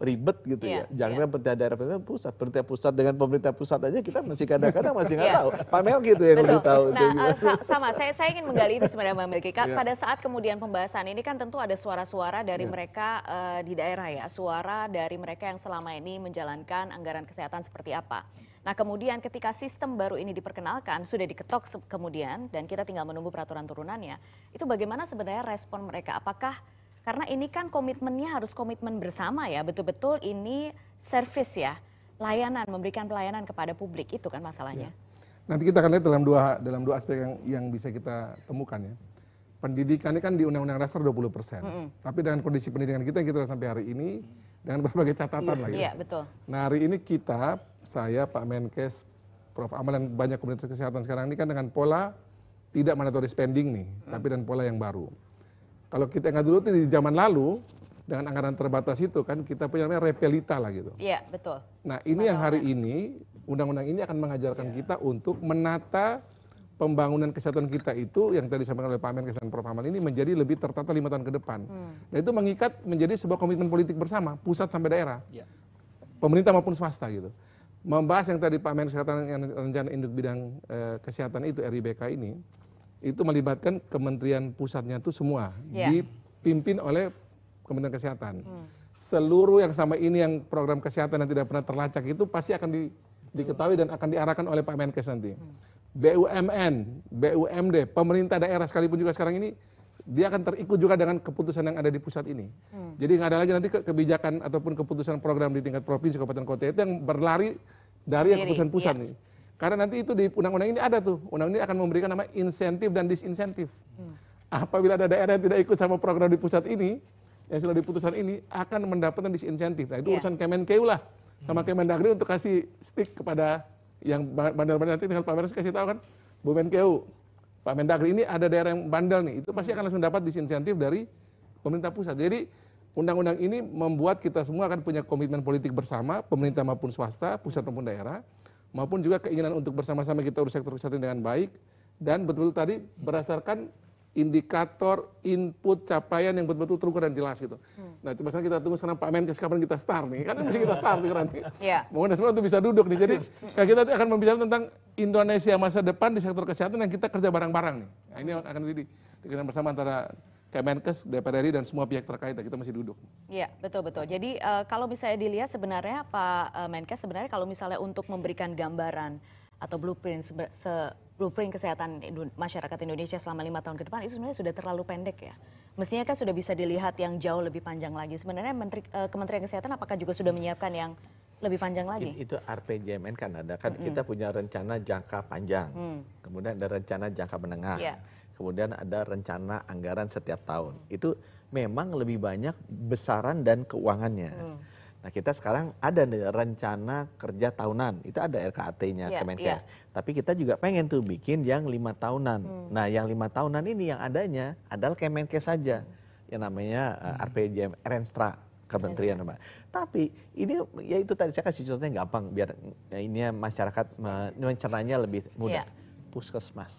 ribet gitu yeah, ya. Iya, Jangan yeah. pemerintah daerah pemerintah pusat, pemerintah pusat dengan pemerintah pusat aja kita masih kadang-kadang masih nggak yeah. tahu. Pamel gitu yang Betul. tahu. Nah, uh, sama saya saya ingin menggali itu sebenarnya Mbak Melki. Yeah. Pada saat kemudian pembahasan ini kan tentu ada suara-suara dari yeah. mereka uh, di daerah ya, suara dari mereka yang selama ini menjalankan anggaran kesehatan seperti apa. Nah kemudian ketika sistem baru ini diperkenalkan, sudah diketok kemudian dan kita tinggal menunggu peraturan turunannya, itu bagaimana sebenarnya respon mereka? Apakah karena ini kan komitmennya harus komitmen bersama ya, betul-betul ini servis ya, layanan, memberikan pelayanan kepada publik, itu kan masalahnya. Ya. Nanti kita akan lihat dalam dua dalam dua aspek yang yang bisa kita temukan ya. Pendidikan ini kan di Undang-Undang Dasar 20 persen. Mm Tapi dengan kondisi pendidikan kita yang kita sampai hari ini, dengan berbagai catatan yeah, iya. lagi. Ya. Iya, betul. Nah hari ini kita saya, Pak Menkes, Prof. Amal dan banyak komunitas kesehatan sekarang ini kan dengan pola tidak mandatory spending nih, hmm. tapi dengan pola yang baru. Kalau kita ingat dulu di zaman lalu dengan anggaran terbatas itu kan kita punya namanya repelita lah gitu. Iya, betul. Nah, ini yang hari orang. ini undang-undang ini akan mengajarkan ya. kita untuk menata pembangunan kesehatan kita itu yang tadi disampaikan oleh Pak Menkes dan Prof. Amal ini menjadi lebih tertata lima tahun ke depan. Hmm. Dan itu mengikat menjadi sebuah komitmen politik bersama, pusat sampai daerah. Ya. Pemerintah maupun swasta gitu membahas yang tadi Pak Menteri Kesehatan yang rencana induk bidang e, kesehatan itu RIBK ini itu melibatkan kementerian pusatnya itu semua yeah. dipimpin oleh Kementerian Kesehatan. Hmm. Seluruh yang sama ini yang program kesehatan yang tidak pernah terlacak itu pasti akan di, diketahui dan akan diarahkan oleh Pak Menkes nanti. Hmm. BUMN, BUMD, pemerintah daerah sekalipun juga sekarang ini dia akan terikut juga dengan keputusan yang ada di pusat ini. Hmm. Jadi nggak ada lagi nanti kebijakan ataupun keputusan program di tingkat provinsi, kabupaten, kota itu yang berlari dari yang keputusan pusat iya. ini. nih. Karena nanti itu di undang-undang ini ada tuh. Undang undang ini akan memberikan nama insentif dan disinsentif. Hmm. Apabila ada daerah yang tidak ikut sama program di pusat ini, yang sudah diputuskan ini akan mendapatkan disinsentif. Nah itu yeah. urusan Kemenkeu lah sama hmm. Kemendagri untuk kasih stick kepada yang bandar-bandar nanti dengan Pak Meres kasih tahu kan, Bu Menkeu Pak Mendagri ini ada daerah yang bandel nih, itu pasti akan langsung dapat disinsentif dari pemerintah pusat. Jadi undang-undang ini membuat kita semua akan punya komitmen politik bersama, pemerintah maupun swasta, pusat maupun daerah, maupun juga keinginan untuk bersama-sama kita urus sektor kesehatan dengan baik, dan betul-betul tadi berdasarkan indikator input capaian yang betul-betul terukur dan jelas gitu. Hmm. Nah, cuma sekarang kita tunggu sekarang Pak Menkes kapan kita start nih. Karena hmm. mesti kita start sekarang nih. Yeah. Mungkin semua untuk bisa duduk nih. Jadi hmm. kita akan membicarakan tentang Indonesia masa depan di sektor kesehatan yang kita kerja bareng-bareng nih. Nah, ini akan jadi kita bersama antara Kemenkes, DPR RI dan semua pihak terkait ya. kita masih duduk. Iya, betul betul. Jadi uh, kalau misalnya dilihat sebenarnya Pak eh, Menkes sebenarnya kalau misalnya untuk memberikan gambaran atau blueprint se blueprint kesehatan masyarakat Indonesia selama lima tahun ke depan itu sebenarnya sudah terlalu pendek ya. Mestinya kan sudah bisa dilihat yang jauh lebih panjang lagi. Sebenarnya Menteri, eh, Kementerian Kesehatan apakah juga sudah menyiapkan yang lebih panjang lagi? Itu RPJMN kan ada kan mm -hmm. kita punya rencana jangka panjang, mm. kemudian ada rencana jangka menengah, yeah. kemudian ada rencana anggaran setiap tahun. Itu memang lebih banyak besaran dan keuangannya. Mm. Nah kita sekarang ada nih rencana kerja tahunan, itu ada RKAT-nya yeah, Kemenkes. Yeah. Tapi kita juga pengen tuh bikin yang lima tahunan. Hmm. Nah yang lima tahunan ini yang adanya adalah Kemenkes saja, yang namanya eh, hmm. RPJM Renstra Kementerian Mbak. Tapi ini ya itu tadi saya kasih contohnya gampang biar ya ini masyarakat mencernanya lebih mudah. Yeah. Puskesmas.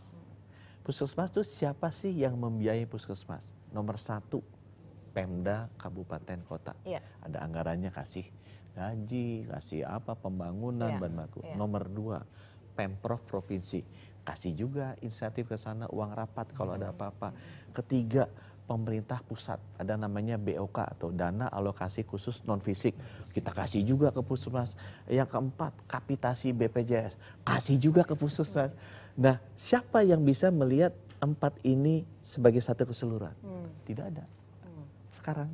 Puskesmas itu siapa sih yang membiayai puskesmas? Nomor satu Pemda kabupaten kota. Ya. Ada anggarannya kasih gaji, kasih apa pembangunan ya. bahan Ya. Nomor dua, Pemprov provinsi kasih juga insentif ke sana uang rapat kalau hmm. ada apa-apa. Ketiga, pemerintah pusat ada namanya BOK atau dana alokasi khusus non fisik kita kasih juga ke puskesmas yang keempat kapitasi BPJS kasih juga ke puskesmas nah siapa yang bisa melihat empat ini sebagai satu keseluruhan hmm. tidak ada sekarang.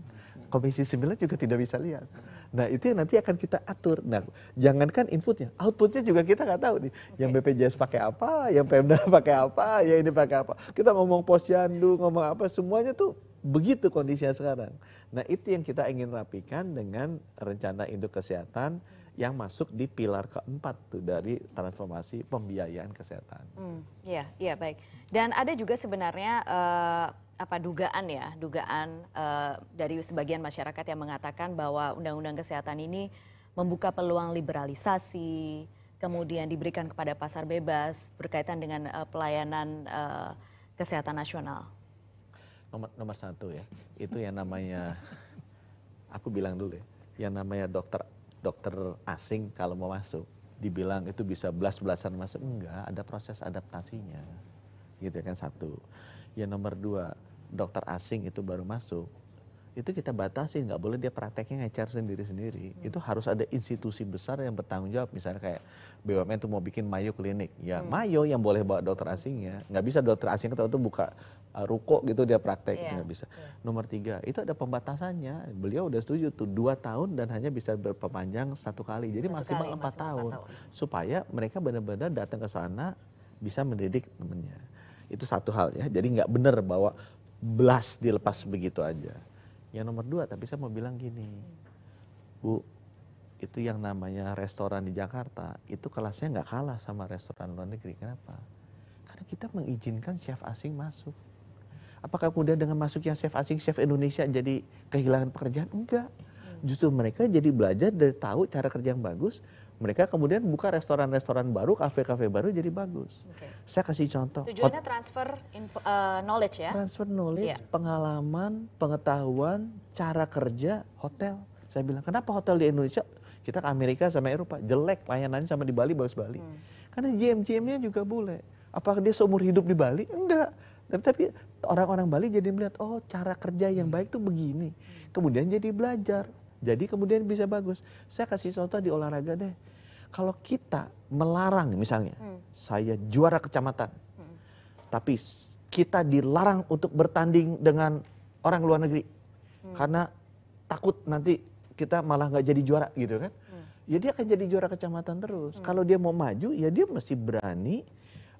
Komisi 9 juga tidak bisa lihat. Nah itu yang nanti akan kita atur. Nah jangankan inputnya, outputnya juga kita nggak tahu nih. Okay. Yang BPJS pakai apa, yang Pemda pakai apa, yang ini pakai apa. Kita ngomong posyandu, ngomong apa, semuanya tuh begitu kondisinya sekarang. Nah itu yang kita ingin rapikan dengan rencana induk kesehatan yang masuk di pilar keempat tuh dari transformasi pembiayaan kesehatan. Hmm, iya, hmm, iya baik. Dan ada juga sebenarnya uh, apa dugaan ya dugaan eh, dari sebagian masyarakat yang mengatakan bahwa undang undang kesehatan ini membuka peluang liberalisasi kemudian diberikan kepada pasar bebas berkaitan dengan eh, pelayanan eh, kesehatan nasional nomor nomor satu ya itu yang namanya aku bilang dulu ya yang namanya dokter dokter asing kalau mau masuk dibilang itu bisa belas belasan masuk enggak ada proses adaptasinya gitu ya kan satu Ya nomor dua dokter asing itu baru masuk itu kita batasi nggak boleh dia prakteknya ngajar sendiri sendiri hmm. itu harus ada institusi besar yang bertanggung jawab misalnya kayak BUMN itu mau bikin Mayo klinik ya hmm. Mayo yang boleh bawa dokter asingnya nggak bisa dokter asing itu buka uh, ruko gitu dia praktek yeah. nggak bisa yeah. nomor tiga itu ada pembatasannya beliau udah setuju tuh dua tahun dan hanya bisa berpanjang satu kali jadi satu maksimal empat tahun, tahun supaya mereka benar-benar datang ke sana bisa mendidik temennya itu satu hal ya. Jadi nggak benar bahwa belas dilepas begitu aja. Yang nomor dua, tapi saya mau bilang gini, Bu, itu yang namanya restoran di Jakarta, itu kelasnya nggak kalah sama restoran luar negeri. Kenapa? Karena kita mengizinkan chef asing masuk. Apakah kemudian dengan masuknya chef asing, chef Indonesia jadi kehilangan pekerjaan? Enggak. Justru mereka jadi belajar dari tahu cara kerja yang bagus, mereka kemudian buka restoran-restoran baru, kafe-kafe baru jadi bagus. Okay. Saya kasih contoh. Tujuannya hot, transfer info, uh, knowledge ya? Transfer knowledge, yeah. pengalaman, pengetahuan, cara kerja, hotel. Saya bilang, kenapa hotel di Indonesia, kita ke Amerika sama Eropa, jelek layanannya sama di Bali, bagus Bali. Hmm. Karena GM-GM-nya juga boleh. Apakah dia seumur hidup di Bali? Enggak. Tapi orang-orang Bali jadi melihat, oh cara kerja yang hmm. baik tuh begini. Kemudian jadi belajar. Jadi kemudian bisa bagus. Saya kasih contoh di olahraga deh. Kalau kita melarang misalnya, hmm. saya juara kecamatan, hmm. tapi kita dilarang untuk bertanding dengan orang luar negeri hmm. karena takut nanti kita malah nggak jadi juara gitu kan? Hmm. Ya dia akan jadi juara kecamatan terus. Hmm. Kalau dia mau maju, ya dia mesti berani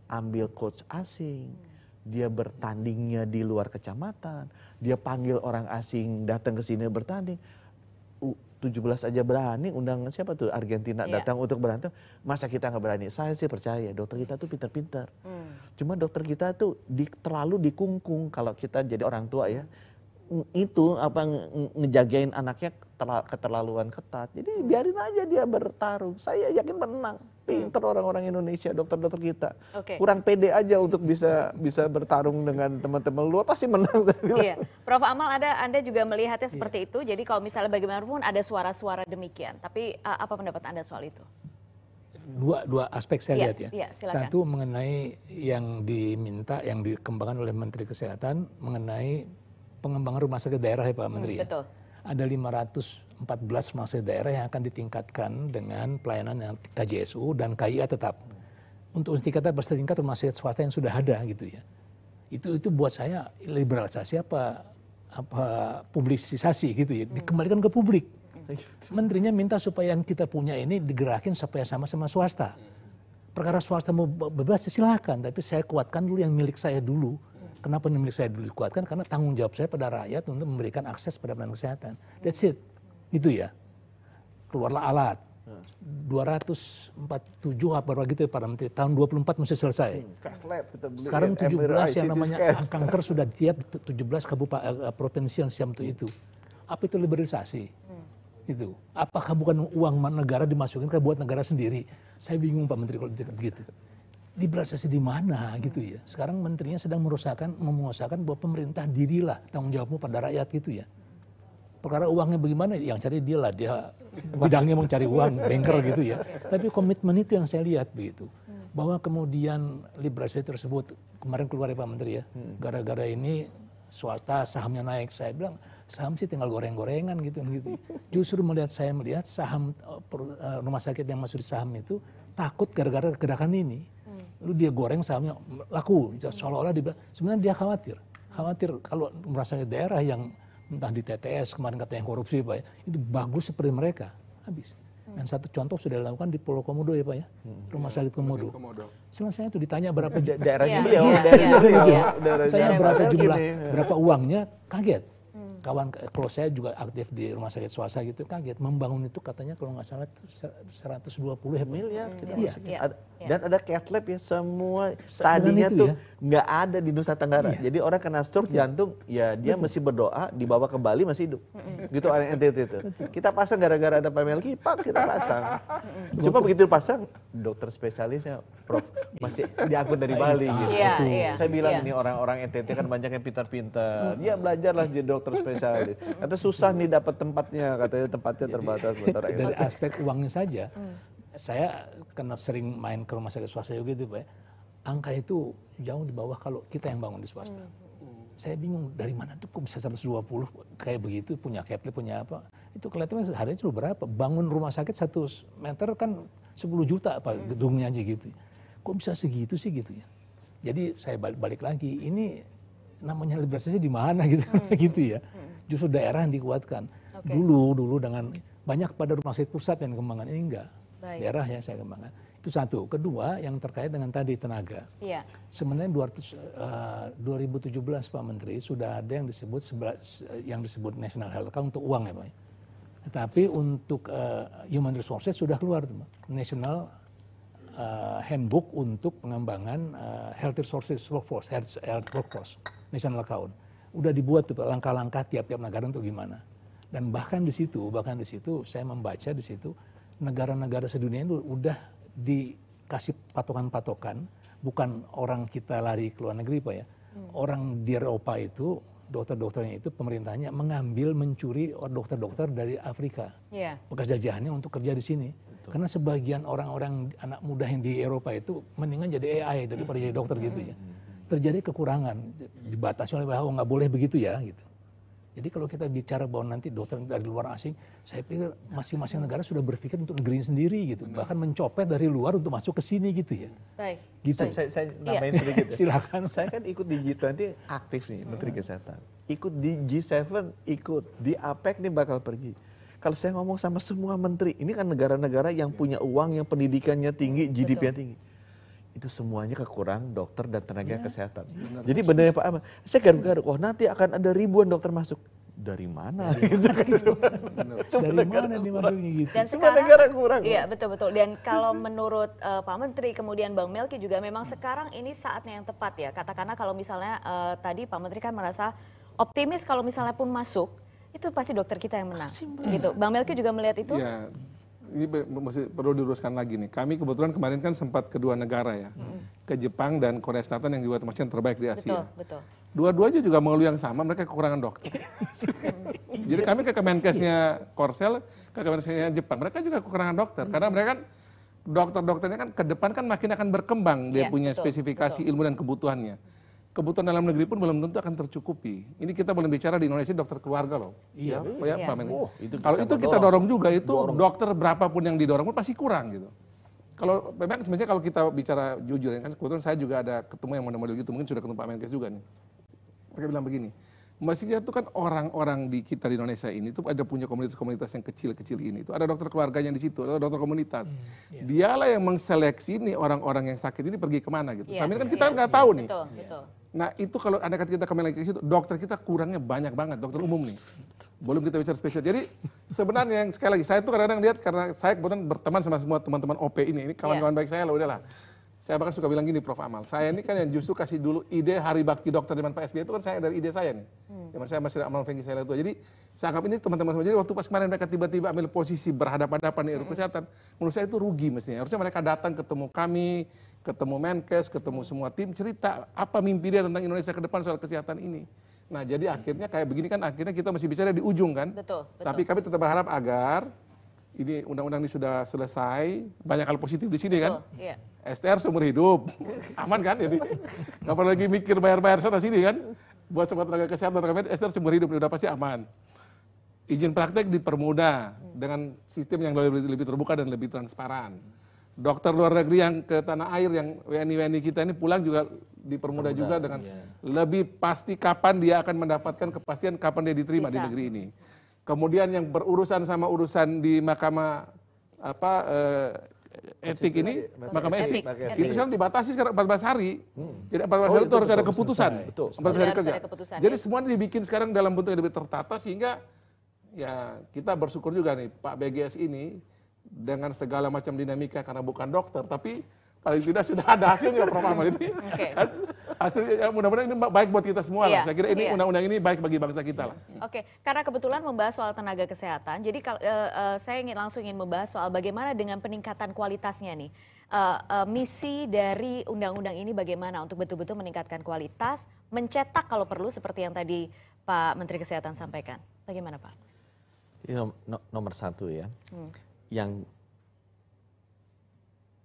ambil coach asing. Hmm dia bertandingnya di luar kecamatan, dia panggil orang asing datang ke sini bertanding u belas aja berani undang siapa tuh Argentina yeah. datang untuk berantem masa kita nggak berani saya sih percaya dokter kita tuh pinter-pinter mm. cuma dokter kita tuh di, terlalu dikungkung kalau kita jadi orang tua ya itu apa ngejagain anaknya keterlaluan ketat jadi biarin aja dia bertarung saya yakin menang pinter hmm. orang-orang Indonesia, dokter-dokter kita. Okay. Kurang pede aja untuk bisa bisa bertarung dengan teman-teman luar pasti menang. Iya. Prof Amal ada Anda juga melihatnya iya. seperti iya. itu. Jadi kalau misalnya bagaimanapun ada suara-suara demikian. Tapi apa pendapat Anda soal itu? Dua dua aspek saya iya, lihat ya. Iya, Satu mengenai yang diminta yang dikembangkan oleh Menteri Kesehatan mengenai pengembangan rumah sakit daerah ya Pak Menteri ya. hmm, ya. ratus. Ada 500 14 masih daerah yang akan ditingkatkan dengan pelayanan yang KJSU dan KIA tetap. Untuk tingkat rumah sakit swasta yang sudah ada gitu ya. Itu itu buat saya liberalisasi apa apa publisisasi gitu ya. Dikembalikan ke publik. Menterinya minta supaya yang kita punya ini digerakin supaya sama sama swasta. Perkara swasta mau bebas ya silahkan, tapi saya kuatkan dulu yang milik saya dulu. Kenapa yang milik saya dulu dikuatkan? Karena tanggung jawab saya pada rakyat untuk memberikan akses pada pelayanan kesehatan. That's it itu ya keluarlah alat 247 apa berapa gitu ya Pak Menteri. Tahun 24 mesti selesai. Hmm, Sekarang 17 yang namanya kanker sudah tiap 17 kabupaten eh, provinsi yang siap untuk itu. Apa itu liberalisasi? Hmm. Itu. Apakah bukan uang negara dimasukin ke buat negara sendiri? Saya bingung Pak Menteri kalau begitu. Liberalisasi di mana gitu ya? Sekarang menterinya sedang merusakkan, memuasakan bahwa pemerintah dirilah tanggung jawabmu pada rakyat gitu ya perkara uangnya bagaimana yang cari dia lah dia bidangnya mau cari uang banker gitu ya tapi komitmen itu yang saya lihat begitu hmm. bahwa kemudian liberasi tersebut kemarin keluar ya Pak Menteri ya hmm. gara-gara ini swasta sahamnya naik saya bilang saham sih tinggal goreng-gorengan gitu gitu justru melihat saya melihat saham eh, eh, rumah sakit yang masuk di saham itu takut gara-gara gerakan ini hmm. lu dia goreng sahamnya laku seolah-olah sebenarnya dia khawatir khawatir kalau merasa daerah yang entah di TTS kemarin kata yang korupsi pak ya itu bagus seperti mereka habis hmm. dan satu contoh sudah dilakukan di Pulau Komodo ya Pak ya, hmm, rumah iya, sakit Komodo. Selesai itu ditanya berapa daerahnya iya, beliau, iya, daerahnya berapa jumlah, berapa uangnya, kaget kawan close eh, saya juga aktif di rumah sakit swasta gitu kaget membangun itu katanya kalau nggak salah 120 ya, miliar ya, kita iya. Iya. iya. dan ada cat lab ya semua tadinya tuh ya. nggak ya. ada di Nusa Tenggara iya. jadi orang kena stroke iya. jantung ya dia Betul. mesti berdoa dibawa ke Bali masih hidup gitu orang NTT itu kita pasang gara-gara ada Pamel Kipak kita pasang cuma begitu pasang dokter spesialisnya Prof masih diangkut dari Bali gitu iya, iya, saya bilang iya. nih orang-orang NTT kan banyak yang pintar-pintar ya belajarlah jadi dokter spesialis spesialis. Kata susah nih dapat tempatnya, katanya tempatnya terbatas. Jadi, dari aspek uangnya saja, hmm. saya kena sering main ke rumah sakit swasta juga gitu Pak. Ya. Angka itu jauh di bawah kalau kita yang bangun di swasta. Hmm. Saya bingung dari mana tuh kok bisa 120 kayak begitu punya catlet punya apa. Itu kelihatannya harganya cuma berapa? Bangun rumah sakit satu meter kan 10 juta apa hmm. gedungnya aja gitu. Kok bisa segitu sih gitu ya? Jadi saya balik, balik lagi, ini namanya liberalisasi di mana gitu, hmm. gitu ya. Hmm justru daerah yang dikuatkan. Okay. Dulu dulu dengan banyak pada rumah sakit pusat yang kembangan ini enggak. Baik. Daerah ya saya kembangkan. Itu satu. Kedua yang terkait dengan tadi tenaga. Iya. Sebenarnya 200, uh, 2017 Pak Menteri sudah ada yang disebut yang disebut National Health Account untuk uang ya Pak. Ya. Tetapi untuk uh, human resources sudah keluar tuh, National uh, handbook untuk pengembangan uh, health resources workforce, health, health workforce, national account udah dibuat tuh langkah-langkah tiap-tiap negara untuk gimana. Dan bahkan di situ, bahkan di situ saya membaca di situ negara-negara sedunia itu udah dikasih patokan-patokan, bukan orang kita lari ke luar negeri pak ya. Hmm. Orang di Eropa itu dokter-dokternya itu pemerintahnya mengambil mencuri dokter-dokter dari Afrika yeah. bekas jajahannya untuk kerja di sini Betul. karena sebagian orang-orang anak muda yang di Eropa itu mendingan jadi AI daripada jadi dokter gitu ya hmm terjadi kekurangan dibatasi oleh WHO nggak boleh begitu ya gitu. Jadi kalau kita bicara bahwa nanti dokter dari luar asing, saya pikir masing-masing negara sudah berpikir untuk negeri sendiri gitu, Benar. bahkan mencopet dari luar untuk masuk ke sini gitu ya. Baik. Gitu. Saya, saya iya. nambahin iya. sedikit. Ya. Silakan. Saya kan ikut di G20 aktif nih Menteri iya. Kesehatan. Ikut di G7, ikut di APEC nih bakal pergi. Kalau saya ngomong sama semua menteri, ini kan negara-negara yang iya. punya uang, yang pendidikannya tinggi, GDP-nya tinggi itu semuanya kekurang dokter dan tenaga ya. kesehatan. Benar Jadi benar ya, Pak Ahmad, saya garuk-garuk, wah nanti akan ada ribuan dokter masuk. Dari mana? Dari gitu mana kan. dimasuknya gitu? Dan sekarang, negara kurang. Iya betul betul. Dan kalau menurut uh, Pak Menteri kemudian Bang Melki juga memang mm. sekarang ini saatnya yang tepat ya. Katakanlah kalau misalnya uh, tadi Pak Menteri kan merasa optimis kalau misalnya pun masuk itu pasti dokter kita yang menang. gitu. Bang Melki juga melihat itu? Ya, ini masih perlu diluruskan lagi nih. Kami kebetulan kemarin kan sempat kedua negara ya, hmm. ke Jepang dan Korea Selatan yang juga termasuk yang terbaik di Asia. Betul, betul. Dua-duanya juga mengeluh yang sama, mereka kekurangan dokter. Jadi kami ke Kemenkesnya Korsel, ke Kemenkesnya Jepang, mereka juga kekurangan dokter. Karena hmm. mereka kan dokter-dokternya kan ke depan kan makin akan berkembang dia ya, punya betul, spesifikasi betul. ilmu dan kebutuhannya kebutuhan dalam negeri pun belum tentu akan tercukupi. Ini kita belum bicara di Indonesia dokter keluarga loh. Iya. Ya, ya iya. Pak oh, itu Kalau itu kita dorong, dorong juga itu dorong. dokter berapapun yang didorong pun pasti kurang gitu. Kalau memang sebenarnya kalau kita bicara jujur ya kan kebetulan saya juga ada ketemu yang model-model gitu mungkin sudah ketemu Pak Menkes juga nih. Mereka bilang begini, maksudnya itu kan orang-orang di kita di Indonesia ini itu ada punya komunitas-komunitas yang kecil-kecil ini. Itu ada dokter keluarganya di situ, ada dokter komunitas. Hmm, yeah. Dialah yang mengseleksi nih orang-orang yang sakit ini pergi kemana gitu. Yeah, Sambil kan yeah, kita kan iya, nggak yeah, tahu yeah, nih. Betul, betul. Nah itu kalau anda kata kita kembali lagi ke situ, dokter kita kurangnya banyak banget, dokter umum nih. Belum kita bicara spesial. Jadi sebenarnya yang sekali lagi, saya tuh kadang-kadang lihat karena saya kebetulan berteman sama semua teman-teman OP ini, ini kawan-kawan iya. baik saya lah udahlah. Saya bahkan suka bilang gini Prof. Amal, saya ini kan yang justru kasih dulu ide Hari Bakti Dokter zaman Pak SBY itu kan saya dari ide saya nih. Hmm. saya masih Amal Fengi saya itu. Jadi saya anggap ini teman-teman semua. Jadi waktu pas kemarin mereka tiba-tiba ambil posisi berhadapan-hadapan di hmm. kesehatan, menurut saya itu rugi mestinya. Harusnya mereka datang ketemu kami, ketemu Menkes, ketemu semua tim, cerita apa mimpi dia tentang Indonesia ke depan soal kesehatan ini. Nah, jadi akhirnya kayak begini kan akhirnya kita masih bicara di ujung kan. Betul. betul. Tapi kami tetap berharap agar ini undang-undang ini sudah selesai, banyak hal positif di sini kan. betul, kan. Iya. STR seumur hidup, aman kan jadi. Nggak perlu lagi mikir bayar-bayar sana sini kan. Buat sobat tenaga kesehatan, tenaga medis, STR seumur hidup, udah pasti aman izin praktek dipermudah dengan sistem yang lebih, lebih terbuka dan lebih transparan dokter luar negeri yang ke tanah air yang WNI WNI kita ini pulang juga dipermudah juga dengan iya. lebih pasti kapan dia akan mendapatkan kepastian kapan dia diterima Bisa. di negeri ini. Kemudian yang berurusan sama urusan di Mahkamah apa eh, etik ini Mahkamah etik. etik. Itu sekarang dibatasi sekarang 14 hari. Hmm. Jadi 14 hari oh, itu, itu harus ada keputusan. Betul. 14 hari kerja. Keputusan, Jadi ya. semua dibikin sekarang dalam bentuk yang lebih tertata sehingga ya kita bersyukur juga nih Pak BGS ini dengan segala macam dinamika karena bukan dokter, tapi paling tidak sudah ada hasilnya Prof Amal ini. Okay. Hasilnya mudah-mudahan ini baik buat kita semua lah. lah. Iya, saya kira ini undang iya. undang-undang ini baik bagi bangsa kita lah. Iya, Oke, okay. karena kebetulan membahas soal tenaga kesehatan, jadi kalau uh, eh, uh, eh, saya ingin langsung ingin membahas soal bagaimana dengan peningkatan kualitasnya nih. Uh, uh, misi dari undang-undang ini bagaimana untuk betul-betul meningkatkan kualitas, mencetak kalau perlu seperti yang tadi Pak Menteri Kesehatan sampaikan. Bagaimana Pak? Ini ya, nomor satu ya. Hmm yang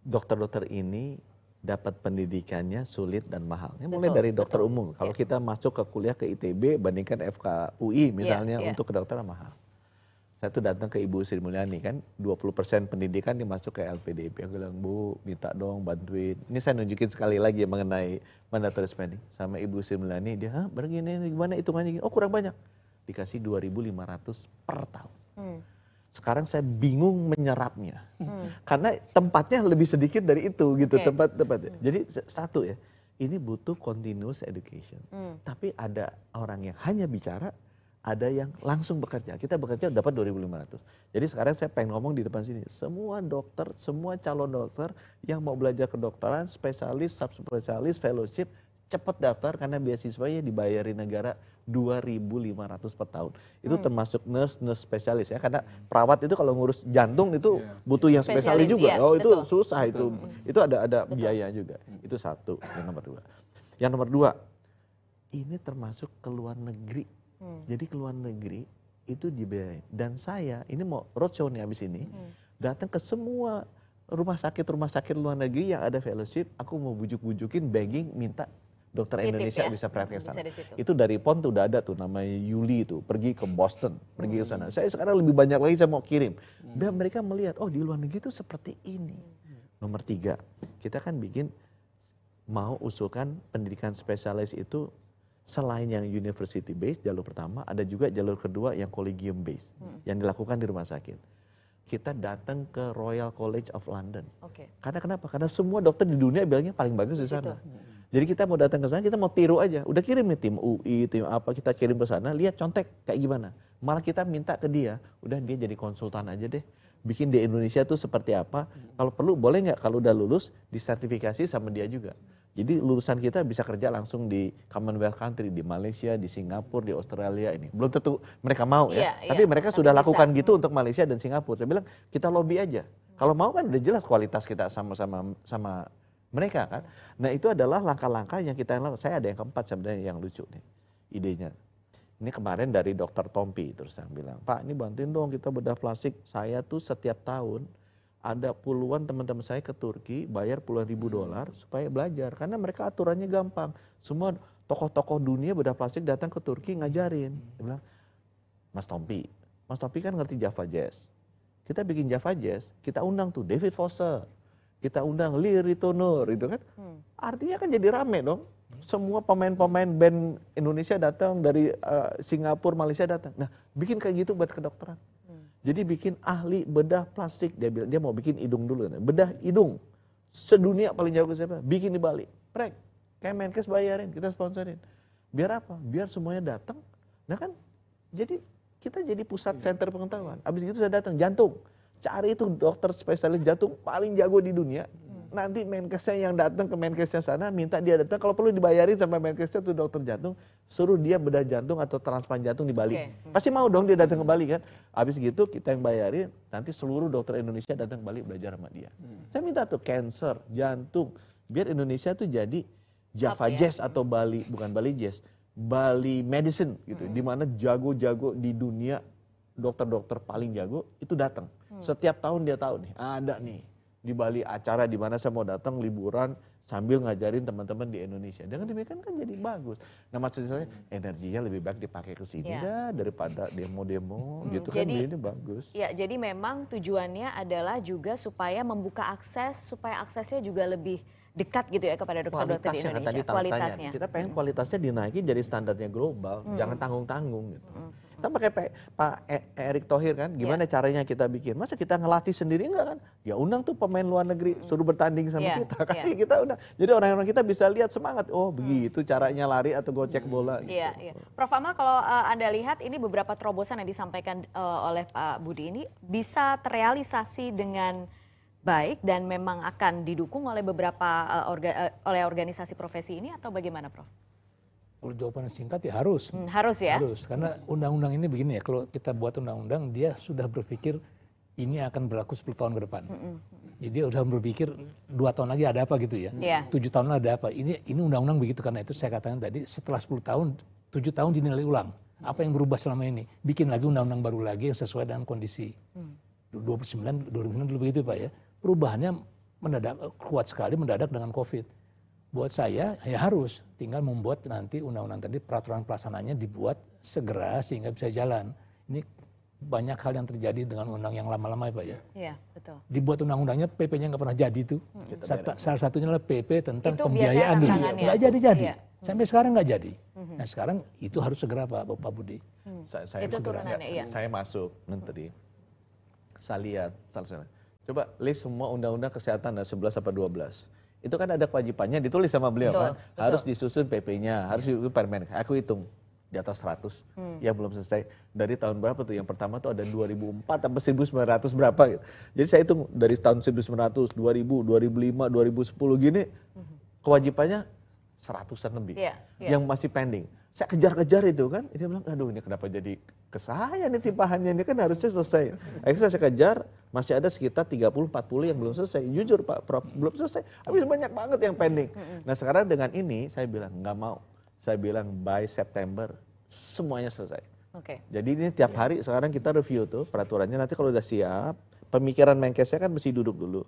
dokter-dokter ini dapat pendidikannya sulit dan mahal. Ini mulai betul, dari dokter betul. umum. Kalau ya. kita masuk ke kuliah ke ITB bandingkan FKUI ya, misalnya ya, ya. untuk kedokteran mahal. Saya tuh datang ke Ibu Sri Mulyani kan 20% pendidikan dimasuk ke LPDP. Aku bilang, "Bu, minta dong bantuin." Ini saya nunjukin sekali lagi ya mengenai mandatory spending sama Ibu Sri Mulyani. Dia, "Hah, begini gimana hitungannya?" "Oh, kurang banyak." Dikasih 2.500 per tahun. Hmm sekarang saya bingung menyerapnya hmm. karena tempatnya lebih sedikit dari itu gitu okay. tempat tempat hmm. jadi satu ya ini butuh continuous education hmm. tapi ada orang yang hanya bicara ada yang langsung bekerja kita bekerja dapat 2.500 jadi sekarang saya pengen ngomong di depan sini semua dokter semua calon dokter yang mau belajar kedokteran spesialis subspesialis fellowship cepat daftar karena beasiswa ya dibayari negara 2.500 per tahun. Itu hmm. termasuk nurse nurse spesialis ya karena perawat itu kalau ngurus jantung itu yeah. butuh yang spesialis, juga. Ya, oh itu betul. susah itu. Hmm. Itu ada ada betul. biaya juga. Itu satu yang nomor dua. Yang nomor dua ini termasuk ke luar negeri. Hmm. Jadi ke luar negeri itu dibayar Dan saya ini mau roadshow nih habis ini hmm. datang ke semua rumah sakit rumah sakit luar negeri yang ada fellowship aku mau bujuk-bujukin begging minta dokter Indonesia ya? bisa praktek sana. itu dari PON tuh udah ada tuh namanya Yuli itu pergi ke Boston, pergi ke sana. Hmm. Saya sekarang lebih banyak lagi saya mau kirim. Hmm. Biar mereka melihat oh di luar negeri itu seperti ini. Hmm. Nomor tiga, kita kan bikin mau usulkan pendidikan spesialis itu selain yang university based jalur pertama ada juga jalur kedua yang collegium based hmm. yang dilakukan di rumah sakit kita datang ke Royal College of London. Okay. Karena kenapa? Karena semua dokter di dunia bilangnya paling bagus di sana. Gitu. Jadi kita mau datang ke sana, kita mau tiru aja. Udah kirim nih tim UI, tim apa, kita kirim ke sana, lihat contek kayak gimana. Malah kita minta ke dia, udah dia jadi konsultan aja deh. Bikin di Indonesia tuh seperti apa. Kalau perlu boleh nggak kalau udah lulus disertifikasi sama dia juga. Jadi lulusan kita bisa kerja langsung di Commonwealth country di Malaysia, di Singapura, di Australia ini. Belum tentu mereka mau ya. yeah, tapi iya. mereka tapi sudah bisa. lakukan gitu hmm. untuk Malaysia dan Singapura. Saya bilang kita lobby aja. Kalau mau kan udah jelas kualitas kita sama-sama sama mereka kan. Nah itu adalah langkah-langkah yang kita lakukan. Saya ada yang keempat sebenarnya yang lucu nih idenya. Ini kemarin dari dokter Tompi terus yang bilang, Pak ini bantuin dong kita bedah plastik. Saya tuh setiap tahun ada puluhan teman-teman saya ke Turki bayar puluhan ribu hmm. dolar supaya belajar karena mereka aturannya gampang. Semua tokoh-tokoh dunia bedah plastik datang ke Turki ngajarin. Hmm. Dia bilang, Mas Tompi, Mas Tompi kan ngerti Java Jazz. Kita bikin Java Jazz, kita undang tuh David Foster, kita undang liritonur itu kan hmm. artinya kan jadi rame dong semua pemain-pemain band Indonesia datang dari uh, Singapura Malaysia datang nah bikin kayak gitu buat kedokteran hmm. jadi bikin ahli bedah plastik dia bilang dia mau bikin hidung dulu kan? bedah hidung sedunia paling jauh ke siapa bikin di Bali prek Kemenkes bayarin kita sponsorin biar apa biar semuanya datang nah kan jadi kita jadi pusat hmm. center pengetahuan. Abis itu saya datang jantung cari itu dokter spesialis jantung paling jago di dunia hmm. nanti menkesnya yang datang ke menkesnya sana minta dia datang kalau perlu dibayarin sama menkesnya tuh dokter jantung suruh dia bedah jantung atau transplant jantung di Bali okay. Hmm. pasti mau dong dia datang ke Bali kan habis gitu kita yang bayarin nanti seluruh dokter Indonesia datang ke Bali belajar sama dia hmm. saya minta tuh cancer jantung biar Indonesia tuh jadi Java okay. Ya? Jazz atau Bali bukan Bali Jazz Bali Medicine gitu hmm. mana jago-jago di dunia dokter-dokter paling jago itu datang Hmm. Setiap tahun dia tahu nih, ada nih di Bali acara di mana saya mau datang liburan sambil ngajarin teman-teman di Indonesia. Dengan demikian kan jadi bagus. Nah maksud saya hmm. energinya lebih baik dipakai ke sini ya. daripada demo-demo hmm, gitu kan. jadi, kan ini bagus. Ya jadi memang tujuannya adalah juga supaya membuka akses supaya aksesnya juga lebih dekat gitu ya kepada dokter-dokter di ya, Indonesia. Tadi kualitasnya. Tanya, kita pengen hmm. kualitasnya dinaiki jadi standarnya global, hmm. jangan tanggung-tanggung gitu. Hmm sama kayak Pak e, e, Erick Thohir kan iya. gimana yeah. caranya kita bikin masa kita ngelatih sendiri enggak kan ya undang tuh pemain luar negeri suruh bertanding sama yeah. kita kan yeah. kita undang jadi orang-orang kita bisa lihat semangat oh mm. begitu hmm. caranya lari atau gocek hmm. bola iya, gitu. yeah, yeah. Prof Amal kalau uh, Anda lihat ini beberapa terobosan yang disampaikan uh, oleh Pak Budi ini bisa terrealisasi dengan baik dan memang akan didukung oleh beberapa uh, orga, uh, oleh organisasi profesi ini atau bagaimana Prof? kalau jawaban singkat ya harus. Hmm, harus ya. Harus karena undang-undang ini begini ya, kalau kita buat undang-undang dia sudah berpikir ini akan berlaku 10 tahun ke depan. Hmm. hmm. Jadi sudah berpikir dua tahun lagi ada apa gitu ya. Iya. Tujuh yeah. tahun lagi ada apa. Ini ini undang-undang begitu karena itu saya katakan tadi setelah 10 tahun, tujuh tahun dinilai ulang. Apa yang berubah selama ini? Bikin lagi undang-undang baru lagi yang sesuai dengan kondisi. Hmm. 29 2009 dulu begitu ya, Pak ya. Perubahannya mendadak kuat sekali mendadak dengan Covid buat saya ya harus tinggal membuat nanti undang-undang tadi peraturan pelaksananya dibuat segera sehingga bisa jalan. Ini banyak hal yang terjadi dengan undang yang lama-lama ya Pak ya. Iya, betul. Dibuat undang-undangnya PP-nya nggak pernah jadi tuh. Hmm. Satu, salah satunya adalah PP tentang itu pembiayaan dulu. Ya. Nggak jadi-jadi. Iya. Sampai hmm. sekarang nggak jadi. Hmm. Nah sekarang itu harus segera Pak Bapak Budi. Hmm. Saya, saya, itu segera. Enggak, iya. saya masuk menteri. Hmm. Saya lihat, salah, salah. Coba list semua undang-undang kesehatan ada 11 apa 12 itu kan ada kewajibannya ditulis sama beliau kan harus disusun pp-nya harus itu iya. permen aku hitung di atas 100 hmm. yang belum selesai dari tahun berapa tuh yang pertama tuh ada 2004 sampai 1900 berapa gitu. jadi saya hitung dari tahun 1900 2000 2005 2010 gini mhm. kewajibannya seratusan lebih yeah, yeah. yang masih pending saya kejar-kejar itu kan ini bilang aduh ini kenapa jadi ke saya nih timpahannya ini kan harusnya selesai. Akhirnya saya kejar masih ada sekitar 30 40 yang belum selesai. Jujur Pak Prof, belum selesai. Habis banyak banget yang pending. Nah, sekarang dengan ini saya bilang nggak mau. Saya bilang by September semuanya selesai. Oke. Okay. Jadi ini tiap hari sekarang kita review tuh peraturannya nanti kalau udah siap, pemikiran Menkesnya kan mesti duduk dulu.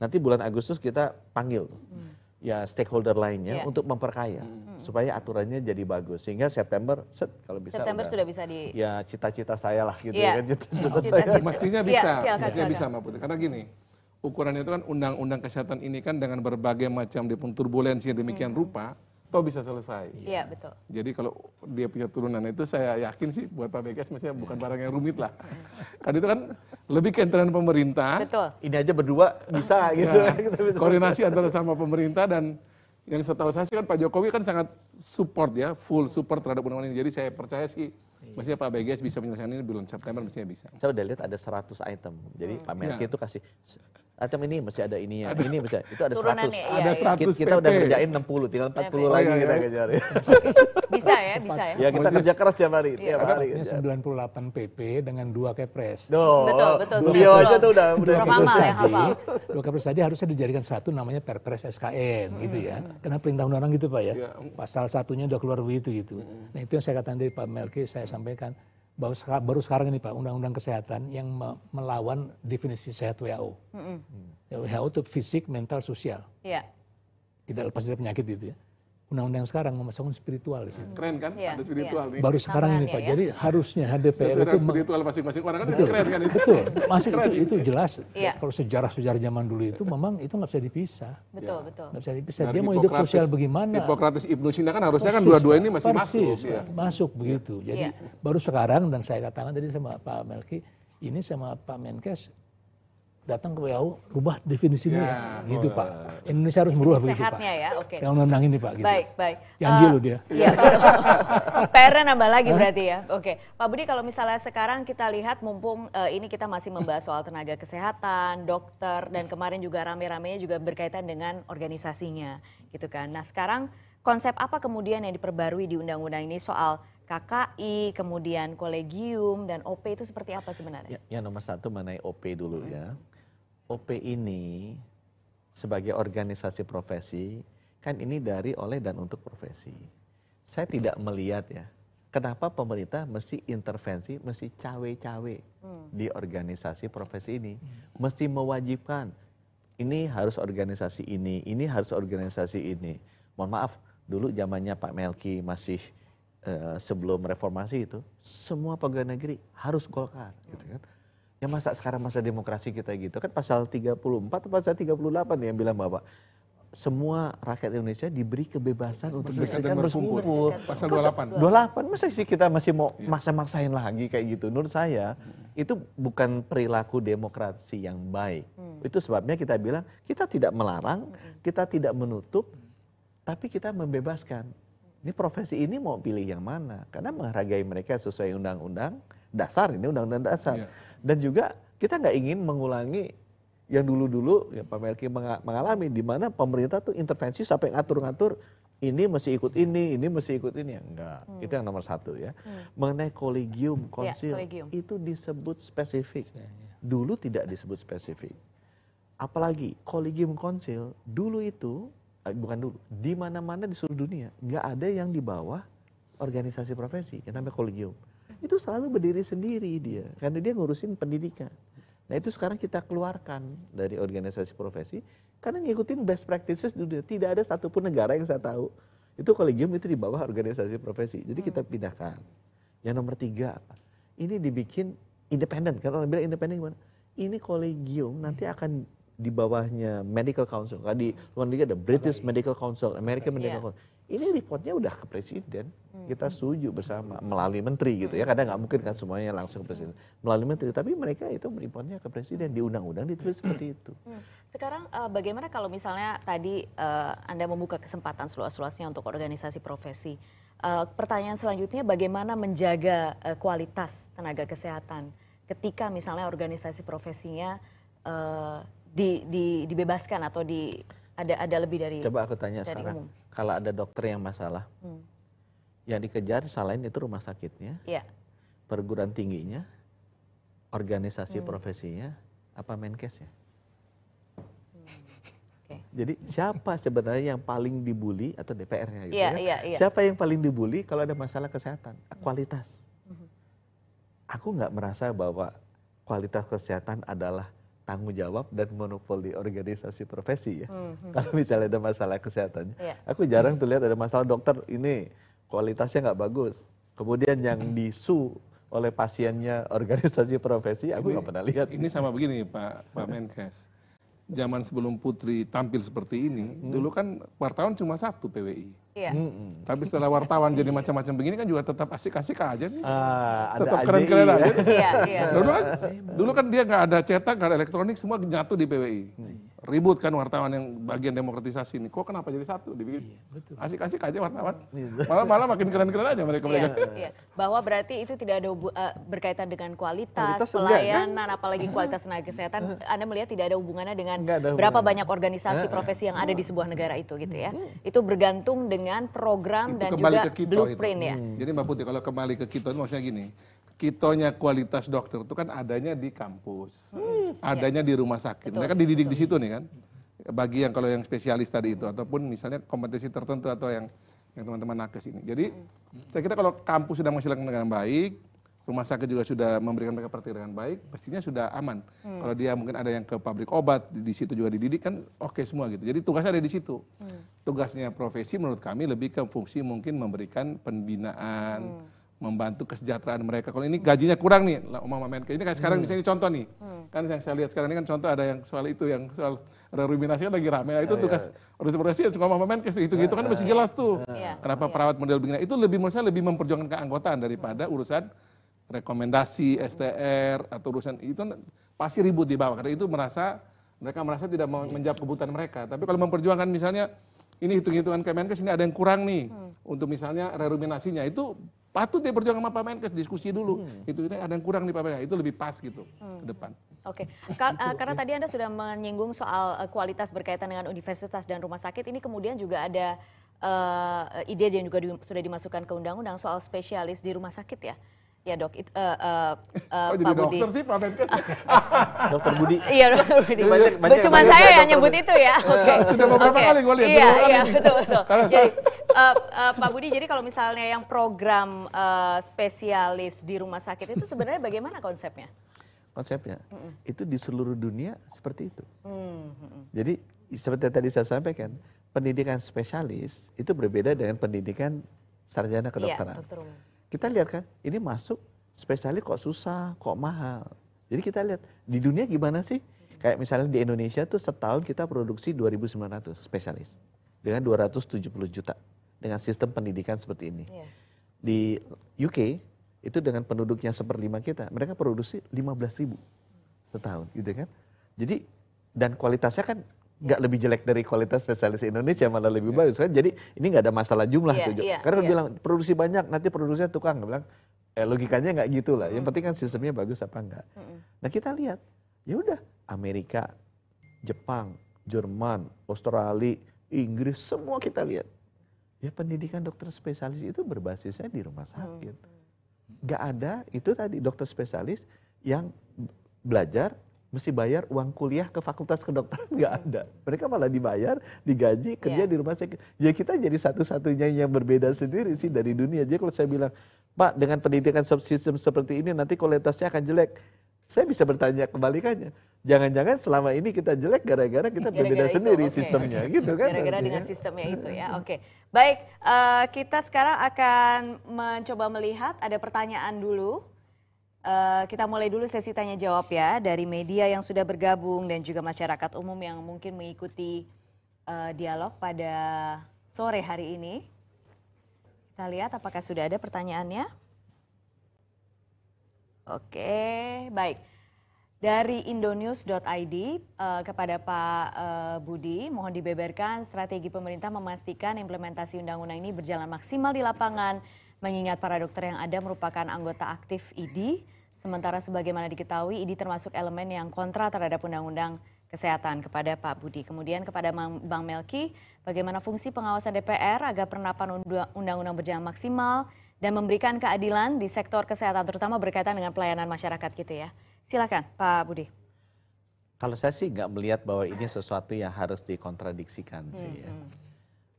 Nanti bulan Agustus kita panggil tuh. Mm ya stakeholder lainnya iya. untuk memperkaya hmm. Hmm. supaya aturannya jadi bagus sehingga September set kalau bisa September sudah bisa di ya cita-cita saya lah gitu ya iya. kan cita-cita saya mestinya iya, bisa mestinya bisa Mbak Putri karena gini ukuran itu kan undang-undang kesehatan ini kan dengan berbagai macam dipun turbulensi demikian hmm. rupa toh bisa selesai. Iya, iya, betul. Jadi kalau dia punya turunan itu saya yakin sih buat Pak BKS masih bukan barang yang rumit lah. kan itu kan lebih kewenangan pemerintah. Betul. Ini aja berdua bisa iya. gitu. Nah, koordinasi antara sama pemerintah dan yang setahu saya sih kan Pak Jokowi kan sangat support ya, full support terhadap undang-undang ini. Jadi saya percaya sih Maksudnya Pak BGS bisa menyelesaikan ini bulan September mestinya bisa. Saya udah lihat ada 100 item. Jadi hmm. Pak Merki ya. itu kasih atau ini masih ada ininya, ya, ini masih itu ada Turunan 100. Ya, ada ya, 100 iya. kita, kita udah kerjain 60, tinggal 40 iya, puluh lagi iya, kita kejar. Ya. bisa ya, bisa ya. Ya kita kerja keras tiap hari, Ini iya. tiap hari. Kerja. 98 PP dengan dua kepres. No, betul, betul. Beliau aja tuh udah udah dua kepres ya, tadi. Dua kepres tadi harusnya dijadikan satu namanya Perpres SKN hmm. gitu ya. Karena perintah undang-undang gitu Pak ya. Pasal satunya udah keluar begitu gitu. Hmm. Nah itu yang saya katakan dari Pak Melki, saya sampaikan baru sekarang ini pak undang undang kesehatan yang melawan definisi sehat who who itu fisik mental sosial iya. tidak lepas dari penyakit itu ya undang-undang sekarang memasukkan spiritual di situ. Keren kan? Ya, ada iya. spiritual ya. nih. Baru sekarang ini Pak. Ya? Jadi harusnya Sesuai itu spiritual masing-masing orang kan betul, keren kan itu. Betul. Masuk itu, itu jelas. Ya. Kalau sejarah-sejarah zaman dulu itu memang itu nggak bisa dipisah. Betul, ya. betul. Nggak bisa dipisah. Nah, Dia mau hidup sosial bagaimana? Demokratis Ibnu Sina kan harusnya kan persis, kan dua-dua ini masih persis, masuk. Ya. Masuk begitu. Iya. Jadi ya. baru sekarang dan saya katakan tadi sama Pak Melki, ini sama Pak Menkes datang ke WHO rubah definisinya ya, ya. gitu Pak. Indonesia harus merubah begitu Pak. ya, oke. Okay. Yang undang ini Pak. Gitu. Baik, baik. Janji uh, loh dia. Iya. pr nambah lagi huh? berarti ya. Oke, okay. Pak Budi kalau misalnya sekarang kita lihat mumpung uh, ini kita masih membahas soal tenaga kesehatan, dokter dan kemarin juga rame-ramenya juga berkaitan dengan organisasinya gitu kan. Nah sekarang konsep apa kemudian yang diperbarui di undang-undang ini soal KKI, kemudian kolegium dan OP itu seperti apa sebenarnya? Ya, ya nomor satu mengenai OP dulu hmm. ya OP ini sebagai organisasi profesi kan ini dari oleh dan untuk profesi. Saya tidak melihat ya, kenapa pemerintah mesti intervensi, mesti cawe-cawe hmm. di organisasi profesi ini, hmm. mesti mewajibkan ini harus organisasi ini, ini harus organisasi ini. Mohon maaf, dulu zamannya Pak Melki masih uh, sebelum reformasi itu, semua pegawai negeri harus Golkar, gitu hmm. kan? Ya masa sekarang masa demokrasi kita gitu kan pasal 34 atau pasal 38 yang bilang Bapak semua rakyat Indonesia diberi kebebasan untuk berserikat berkumpul. Pasal 28. 28 masa sih kita masih mau ya. masa-masain lagi kayak gitu. Menurut saya hmm. itu bukan perilaku demokrasi yang baik. Hmm. Itu sebabnya kita bilang kita tidak melarang, hmm. kita tidak menutup, tapi kita membebaskan. Ini profesi ini mau pilih yang mana? Karena menghargai mereka sesuai undang-undang dasar ini undang-undang dasar. Yeah dan juga kita nggak ingin mengulangi yang dulu-dulu ya Pak Melki mengalami di mana pemerintah tuh intervensi sampai ngatur-ngatur ini mesti ikut ini, ini mesti ikut ini. Enggak, hmm. itu yang nomor satu ya. Hmm. Mengenai kolegium, ya, konsil, ya, kolegium. itu disebut spesifik. Ya, ya. Dulu tidak disebut spesifik. Apalagi kolegium konsil, dulu itu, eh, bukan dulu, di mana-mana di seluruh dunia, enggak ada yang di bawah organisasi profesi, yang namanya kolegium. Hmm itu selalu berdiri sendiri dia karena dia ngurusin pendidikan. Nah itu sekarang kita keluarkan dari organisasi profesi karena ngikutin best practices dunia. Tidak ada satupun negara yang saya tahu itu kolegium itu di bawah organisasi profesi. Jadi hmm. kita pindahkan. Yang nomor tiga apa? Ini dibikin independen. Karena orang bilang independen gimana? Ini kolegium nanti hmm. akan di bawahnya Medical Council. Kan di luar negeri ada British ya. Medical Council, American iya. Medical Council ini reportnya udah ke presiden hmm. kita setuju bersama melalui menteri gitu ya hmm. karena nggak mungkin kan semuanya langsung ke presiden melalui menteri tapi mereka itu reportnya ke presiden di undang-undang ditulis hmm. seperti itu sekarang eh, bagaimana kalau misalnya tadi eh, anda membuka kesempatan seluas-luasnya untuk organisasi profesi eh, pertanyaan selanjutnya bagaimana menjaga kualitas tenaga kesehatan ketika misalnya organisasi profesinya di, di, dibebaskan atau di ada ada lebih dari coba aku tanya sekarang umum. kalau ada dokter yang masalah hmm. yang dikejar selain itu rumah sakitnya ya. perguruan tingginya organisasi hmm. profesinya apa ya jadi siapa sebenarnya yang paling dibully atau DPR-nya gitu yeah, ya? Yeah, yeah. Siapa yang paling dibully kalau ada masalah kesehatan? Hmm. Kualitas. Hmm. Aku nggak merasa bahwa kualitas kesehatan adalah tanggung jawab dan monopoli organisasi profesi ya. Mm hmm. Kalau misalnya ada masalah kesehatannya yeah. aku jarang tuh lihat ada masalah dokter ini kualitasnya nggak bagus. Kemudian yang -hmm. disu oleh pasiennya organisasi profesi, aku nggak pernah lihat. Ini sama begini Pak Pak Menkes. Zaman sebelum Putri tampil seperti ini, hmm. dulu kan wartawan cuma satu PWI. Iya. Mm-mm. Tapi setelah wartawan jadi macam-macam begini kan juga tetap asik-asik aja nih. Uh, tetap keren-keren iya. aja. Iya, iya. Dulu kan, dulu kan dia nggak ada cetak, nggak ada elektronik, semua nyatu di PWI. Mm ribut kan wartawan yang bagian demokratisasi ini kok kenapa jadi satu dibikin iya, asik-asik aja wartawan iya. malah malah makin keren-keren aja mereka iya, mereka iya, iya. bahwa berarti itu tidak ada uh, berkaitan dengan kualitas, kualitas pelayanan enggak, kan? enggak. apalagi kualitas tenaga kesehatan anda melihat tidak ada hubungannya dengan ada hubungannya. berapa banyak organisasi eh, eh. profesi yang ada di sebuah negara itu gitu ya hmm. itu bergantung dengan program itu dan juga ke Kito blueprint itu. ya hmm. jadi mbak Putih kalau kembali ke kita maksudnya gini kitonya kualitas dokter itu kan adanya di kampus, hmm, iya. adanya di rumah sakit. Betul, Mereka dididik betul. di situ nih kan. Bagi yang kalau yang spesialis tadi itu ataupun misalnya kompetisi tertentu atau yang yang teman-teman nakes ini. Jadi hmm. saya kira kalau kampus sudah menghasilkan dengan baik, rumah sakit juga sudah memberikan mereka perhatian dengan baik, pastinya sudah aman. Hmm. Kalau dia mungkin ada yang ke pabrik obat, di situ juga dididik kan oke okay semua gitu. Jadi tugasnya ada di situ. Hmm. Tugasnya profesi menurut kami lebih ke fungsi mungkin memberikan pembinaan, hmm membantu kesejahteraan mereka. Kalau ini gajinya kurang nih, lah, Mama Menkes. Ini kan sekarang hmm. misalnya contoh nih. Hmm. Kan yang saya lihat sekarang ini kan contoh ada yang soal itu, yang soal reruminasi kan lagi rame. Nah, itu yeah, oh, iya. tugas urusan gitu iya. suka Mama Menkes, itu-gitu kan masih jelas tuh. Yeah. Iya. Kenapa yeah. perawat model begini. Itu lebih menurut saya lebih memperjuangkan keanggotaan daripada hmm. urusan rekomendasi, STR, atau urusan itu pasti ribut di bawah. Karena itu merasa, mereka merasa tidak mau iya. menjawab kebutuhan mereka. Tapi kalau memperjuangkan misalnya, ini hitung-hitungan Kemenkes ini ada yang kurang nih hmm. untuk misalnya reruminasinya itu patut dia berjuang sama Pak Menkes diskusi dulu hmm. itu ini ada yang kurang nih Pak Menkes itu lebih pas gitu hmm. ke depan. Oke, okay. Ka uh, karena ya. tadi anda sudah menyinggung soal uh, kualitas berkaitan dengan universitas dan rumah sakit ini kemudian juga ada uh, ide yang juga di, sudah dimasukkan ke undang-undang soal spesialis di rumah sakit ya. Ya dok, it, uh, uh, uh, oh, Pak Budi. dokter sih Pak Menkes. dokter Budi. Iya dokter Budi. Iya, iya. Banyak, Cuma banyak, saya yang nyebut itu ya. Iya. Oke. Okay. Sudah beberapa okay. kali gue lihat. Iya, iya betul betul. jadi, uh, uh, Pak Budi, jadi kalau misalnya yang program uh, spesialis di rumah sakit itu sebenarnya bagaimana konsepnya? Konsepnya mm -mm. itu di seluruh dunia seperti itu. Mm -mm. Jadi seperti tadi saya sampaikan, pendidikan spesialis itu berbeda dengan pendidikan sarjana kedokteran. Iya, dokter kita lihat kan, ini masuk spesialis kok susah, kok mahal. Jadi kita lihat di dunia gimana sih? Kayak misalnya di Indonesia tuh setahun kita produksi 2.900 spesialis dengan 270 juta dengan sistem pendidikan seperti ini. Yeah. Di UK itu dengan penduduknya seperlima kita, mereka produksi 15.000 setahun gitu kan. Jadi dan kualitasnya kan nggak lebih jelek dari kualitas spesialis Indonesia malah lebih bagus kan jadi ini nggak ada masalah jumlah yeah, tujuh gitu. yeah, karena yeah. bilang produksi banyak nanti produksinya tukang nggak bilang eh, logikanya nggak gitu lah yang penting kan sistemnya bagus apa enggak mm. nah kita lihat ya udah Amerika Jepang Jerman Australia Inggris semua kita lihat ya pendidikan dokter spesialis itu berbasisnya di rumah sakit nggak mm. ada itu tadi dokter spesialis yang belajar mesti bayar uang kuliah ke fakultas kedokteran nggak ada. Mereka malah dibayar, digaji, iya. kerja yeah. di rumah sakit. Ya kita jadi satu-satunya yang berbeda sendiri sih dari dunia. Jadi kalau saya bilang, Pak dengan pendidikan subsistem seperti ini nanti kualitasnya akan jelek. Saya bisa bertanya kebalikannya. Jangan-jangan selama ini kita jelek gara-gara kita gara -gara berbeda gara sendiri okay. sistemnya gitu kan. Gara-gara dengan ya? sistemnya itu ya, oke. Okay. Baik, uh, kita sekarang akan mencoba melihat, ada pertanyaan dulu Uh, kita mulai dulu sesi tanya jawab ya dari media yang sudah bergabung dan juga masyarakat umum yang mungkin mengikuti uh, dialog pada sore hari ini. Kita lihat apakah sudah ada pertanyaannya. Oke, baik. Dari indonews.id uh, eh, kepada Pak uh, Budi, mohon dibeberkan strategi pemerintah memastikan implementasi undang-undang ini berjalan maksimal di lapangan mengingat para dokter yang ada merupakan anggota aktif IDI, sementara sebagaimana diketahui IDI termasuk elemen yang kontra terhadap undang-undang kesehatan kepada Pak Budi. Kemudian kepada Bang Melki, bagaimana fungsi pengawasan DPR agar penerapan undang-undang berjalan maksimal dan memberikan keadilan di sektor kesehatan terutama berkaitan dengan pelayanan masyarakat gitu ya. Silakan Pak Budi. Kalau saya sih nggak melihat bahwa ini sesuatu yang harus dikontradiksikan sih. Ya. Hmm. Ya.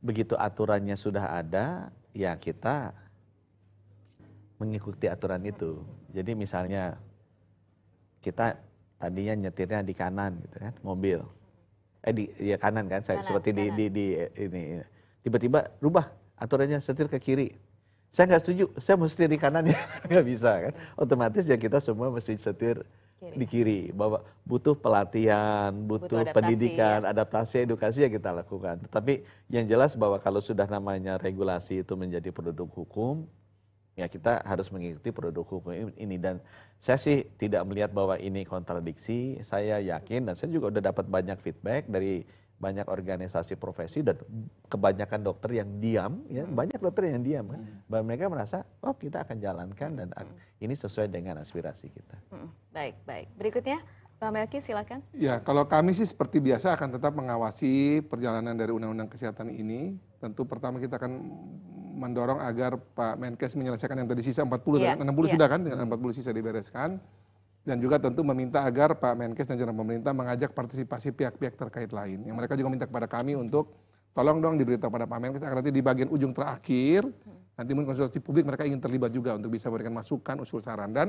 Begitu aturannya sudah ada, ya kita mengikuti aturan itu. Jadi misalnya kita tadinya nyetirnya di kanan gitu kan, mobil. Eh di ya kanan kan, kanan, seperti di di di ini. Tiba-tiba rubah aturannya setir ke kiri. Saya nggak setuju, saya mesti setir di kanan ya nggak bisa kan. Otomatis ya kita semua mesti setir kiri. di kiri. Bahwa butuh pelatihan, butuh, butuh adaptasi, pendidikan, ya. adaptasi, edukasi ya kita lakukan. Tapi yang jelas bahwa kalau sudah namanya regulasi itu menjadi produk hukum, ya kita harus mengikuti produk hukum ini dan saya sih tidak melihat bahwa ini kontradiksi saya yakin dan saya juga sudah dapat banyak feedback dari banyak organisasi profesi dan kebanyakan dokter yang diam ya hmm. banyak dokter yang diam kan hmm. bahwa mereka merasa oh kita akan jalankan dan hmm. ini sesuai dengan aspirasi kita baik baik berikutnya Pak Melki silakan. Ya, kalau kami sih seperti biasa akan tetap mengawasi perjalanan dari Undang-Undang Kesehatan ini. Tentu pertama kita akan mendorong agar Pak Menkes menyelesaikan yang tadi sisa 40 ya, dan 60 ya. sudah kan dengan 40 sisa dibereskan. Dan juga tentu meminta agar Pak Menkes dan jajaran pemerintah mengajak partisipasi pihak-pihak terkait lain. Yang mereka juga minta kepada kami untuk tolong dong diberitahu pada Pak Menkes agar nanti di bagian ujung terakhir hmm. nanti mungkin konsultasi publik mereka ingin terlibat juga untuk bisa memberikan masukan, usul saran dan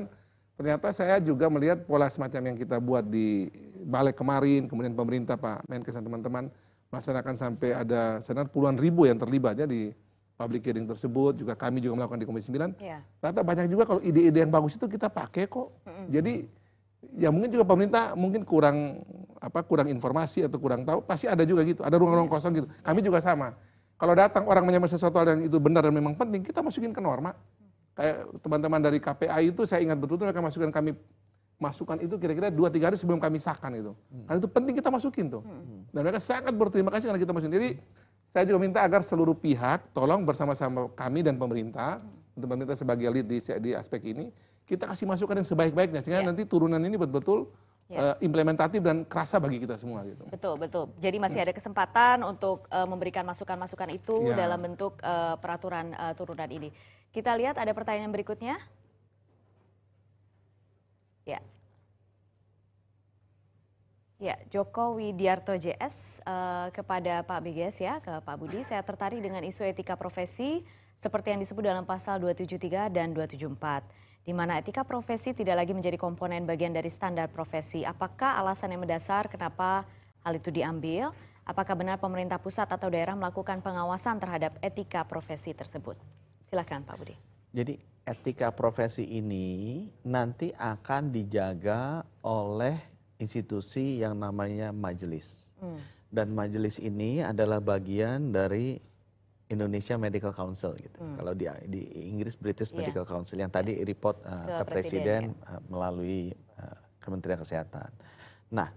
ternyata saya juga melihat pola semacam yang kita buat di balik kemarin, kemudian pemerintah Pak Menkes dan teman-teman melaksanakan sampai ada senar puluhan ribu yang terlibat ya di public hearing tersebut, juga kami juga melakukan di Komisi 9. Ya. Ternyata banyak juga kalau ide-ide yang bagus itu kita pakai kok. Mm -hmm. Jadi ya mungkin juga pemerintah mungkin kurang apa kurang informasi atau kurang tahu, pasti ada juga gitu, ada ruang-ruang iya. kosong gitu. Kami iya. juga sama. Kalau datang orang menyampaikan sesuatu yang itu benar dan memang penting, kita masukin ke norma kayak teman-teman dari KPI itu saya ingat betul itu mereka masukkan kami masukan itu kira-kira dua tiga hari sebelum kami sahkan itu. Hmm. Karena itu penting kita masukin tuh. Hmm. Dan mereka sangat berterima kasih karena kita masukin. Jadi saya juga minta agar seluruh pihak tolong bersama-sama kami dan pemerintah, hmm. untuk pemerintah sebagai lead di, di aspek ini, kita kasih masukan yang sebaik-baiknya sehingga yeah. nanti turunan ini betul-betul yeah. Ya. implementatif dan kerasa bagi kita semua gitu. Betul betul. Jadi masih ada kesempatan untuk uh, memberikan masukan-masukan itu yeah. dalam bentuk uh, peraturan uh, turunan ini. Kita lihat ada pertanyaan berikutnya. Ya. Ya, Joko Widiarto JS uh, kepada Pak BGS ya, ke Pak Budi, saya tertarik dengan isu etika profesi seperti yang disebut dalam pasal 273 dan 274 di mana etika profesi tidak lagi menjadi komponen bagian dari standar profesi. Apakah alasan yang mendasar kenapa hal itu diambil? Apakah benar pemerintah pusat atau daerah melakukan pengawasan terhadap etika profesi tersebut? Silakan Pak Budi. Jadi etika profesi ini nanti akan dijaga oleh institusi yang namanya majelis. Hmm. Dan majelis ini adalah bagian dari Indonesia Medical Council gitu. Hmm. Kalau di, di Inggris British yeah. Medical Council yang tadi yeah. report uh, ke presiden, presiden ya. melalui uh, Kementerian Kesehatan. Nah,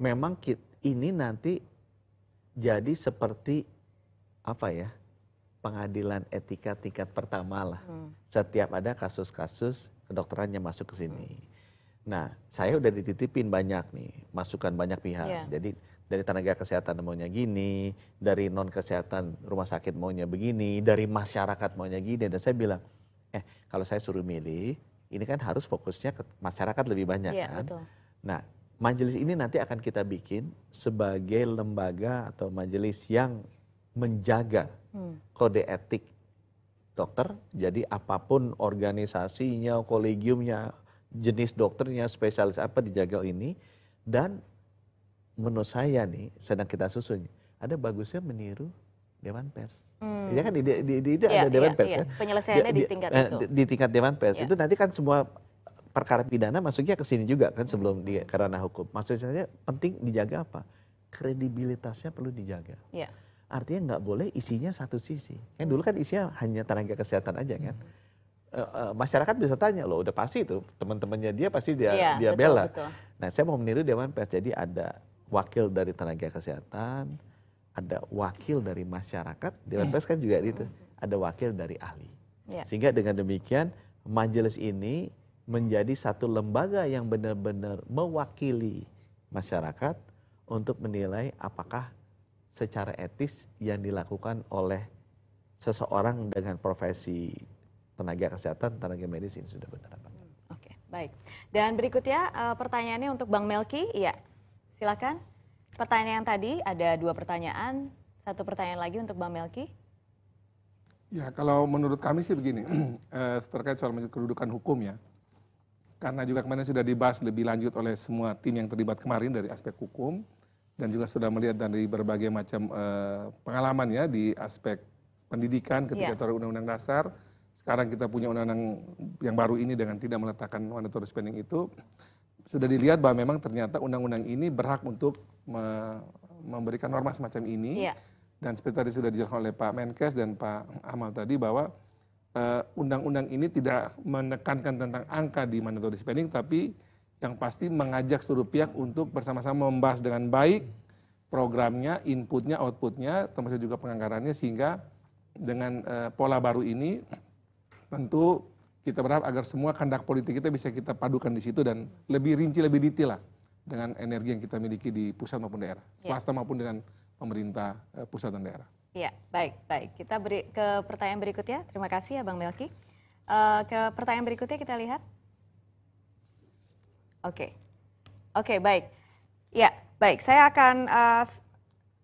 memang kit, ini nanti jadi seperti apa ya? Pengadilan etika tingkat pertama lah. Hmm. Setiap ada kasus-kasus kedokterannya masuk ke sini. Hmm. Nah, saya udah dititipin banyak nih, masukan banyak pihak. Yeah. Jadi dari tenaga kesehatan maunya gini, dari non kesehatan rumah sakit maunya begini, dari masyarakat maunya gini. Dan saya bilang, eh kalau saya suruh milih, ini kan harus fokusnya ke masyarakat lebih banyak ya, kan. Betul. Nah majelis ini nanti akan kita bikin sebagai lembaga atau majelis yang menjaga hmm. kode etik dokter. Jadi apapun organisasinya, kolegiumnya, jenis dokternya, spesialis apa dijaga ini dan menurut saya nih sedang kita susun ada bagusnya meniru dewan pers. Hmm. Ya kan di, di, di, di ya, ada dewan ya, pers ya. kan. Penyelesaiannya di, di tingkat eh, itu. Di, di tingkat dewan pers ya. itu nanti kan semua perkara pidana masuknya ke sini juga kan sebelum di karena hukum. Maksud saya penting dijaga apa? Kredibilitasnya perlu dijaga. Ya. Artinya nggak boleh isinya satu sisi. Kan dulu kan isinya hanya tenaga kesehatan aja kan. Hmm. Eh, eh, masyarakat bisa tanya loh, udah pasti itu teman-temannya dia pasti dia ya, dia betul, bela. Betul. Nah, saya mau meniru dewan pers jadi ada wakil dari tenaga kesehatan, ada wakil dari masyarakat, Dewan iya. Pers kan juga gitu, ada wakil dari ahli. Yeah. Sehingga dengan demikian majelis ini menjadi satu lembaga yang benar-benar mewakili masyarakat untuk menilai apakah secara etis yang dilakukan oleh seseorang dengan profesi tenaga kesehatan, tenaga medis ini sudah benar apa Oke, baik. Dan berikutnya eh, pertanyaannya untuk Bang Melki, iya. Silakan. Pertanyaan yang tadi ada dua pertanyaan, satu pertanyaan lagi untuk Bang Melki. Ya, kalau menurut kami sih begini, eh, terkait soal kedudukan hukum ya. Karena juga kemarin sudah dibahas lebih lanjut oleh semua tim yang terlibat kemarin dari aspek hukum dan juga sudah melihat dari berbagai macam eh, pengalaman ya di aspek pendidikan ketika yeah. undang-undang dasar. Sekarang kita punya undang-undang yang baru ini dengan tidak meletakkan mandatory spending itu sudah dilihat bahwa memang ternyata undang-undang ini berhak untuk me memberikan norma semacam ini. Iya. Dan seperti tadi sudah dijelaskan oleh Pak Menkes dan Pak Amal tadi bahwa eh, undang-undang uh, ini tidak menekankan tentang angka di mandatory spending, tapi yang pasti mengajak seluruh pihak untuk bersama-sama membahas dengan baik programnya, inputnya, outputnya, termasuk juga penganggarannya, sehingga dengan uh, pola baru ini tentu kita berharap agar semua kandak politik kita bisa kita padukan di situ dan lebih rinci, lebih detail lah dengan energi yang kita miliki di pusat maupun daerah, ya. swasta maupun dengan pemerintah eh, pusat dan daerah. Iya, baik, baik. Kita beri ke pertanyaan berikutnya. Terima kasih ya Bang Melki. Uh, ke pertanyaan berikutnya kita lihat. Oke, okay. oke, okay, baik. Ya, baik. Saya akan, uh,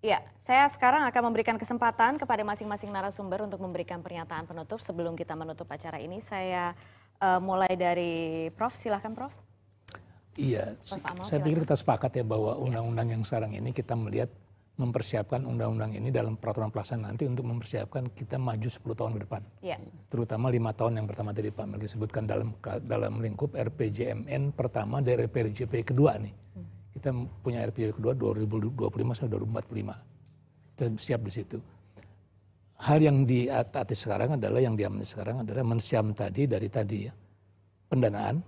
ya, saya sekarang akan memberikan kesempatan kepada masing-masing narasumber untuk memberikan pernyataan penutup sebelum kita menutup acara ini. Saya uh, mulai dari Prof, silahkan Prof. Iya, Prof. Amal, saya pikir kita sepakat ya bahwa iya. undang-undang yang sekarang ini kita melihat mempersiapkan undang-undang ini dalam peraturan pelaksanaan nanti untuk mempersiapkan kita maju 10 tahun ke depan. Ya. Terutama lima tahun yang pertama tadi Pak Melki sebutkan dalam dalam lingkup RPJMN pertama dari RPJP kedua nih. Hmm. Kita punya RPJP kedua 2025 sampai 2045 kita siap di situ. Hal yang diatasi sekarang adalah yang diamati sekarang adalah mensiam tadi dari tadi ya. Pendanaan,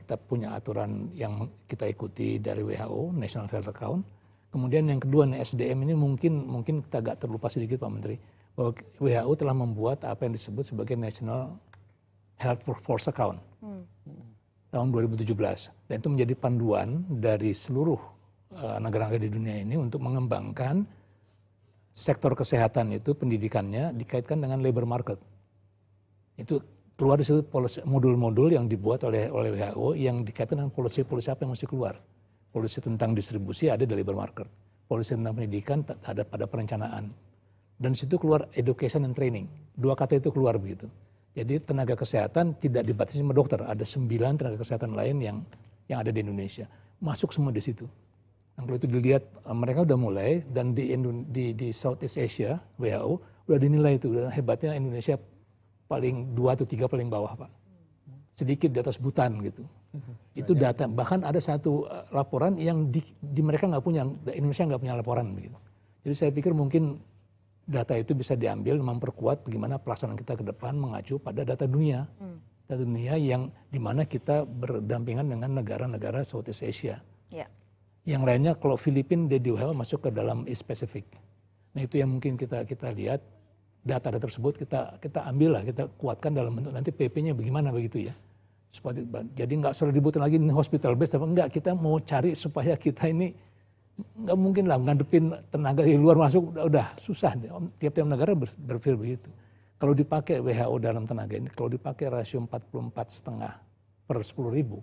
kita punya aturan yang kita ikuti dari WHO, National Health Account. Kemudian yang kedua nih SDM ini mungkin mungkin kita agak terlupa sedikit Pak Menteri bahwa WHO telah membuat apa yang disebut sebagai National Health Workforce Account hmm. tahun 2017 dan itu menjadi panduan dari seluruh eh, negara-negara uh, di dunia ini untuk mengembangkan sektor kesehatan itu pendidikannya dikaitkan dengan labor market. Itu keluar di situ modul-modul yang dibuat oleh oleh WHO yang dikaitkan dengan polisi-polisi apa yang mesti keluar. Polisi tentang distribusi ada di labor market. Polisi tentang pendidikan ada pada perencanaan. Dan situ keluar education and training. Dua kata itu keluar begitu. Jadi tenaga kesehatan tidak dibatasi sama dokter. Ada sembilan tenaga kesehatan lain yang yang ada di Indonesia. Masuk semua di situ. Yang kalau itu dilihat eh, mereka udah mulai dan di di, southeast asia who udah dinilai itu dan hebatnya indonesia paling dua atau tiga paling bawah pak sedikit di atas Butan gitu mhm. itu data bahkan ada satu eh, laporan yang di, di mereka nggak punya Indonesia nggak punya laporan begitu jadi saya pikir mungkin data itu bisa diambil memperkuat bagaimana pelaksanaan kita ke depan mengacu pada data dunia hmm. data dunia yang dimana kita berdampingan dengan negara-negara Southeast Asia. Yeah. Yang lainnya kalau Filipina dia WHO masuk ke dalam East Pacific. Nah itu yang mungkin kita kita lihat data-data tersebut kita kita ambil lah kita kuatkan dalam bentuk nanti PP-nya bagaimana begitu ya. Seperti, jadi nggak usah dibutuhkan lagi ini hospital base apa enggak kita mau cari supaya kita ini nggak mungkin lah ngadepin tenaga di luar masuk udah, udah susah tiap-tiap negara ber, berpikir begitu. Kalau dipakai WHO dalam tenaga ini, kalau dipakai rasio 44 setengah per 10 ribu,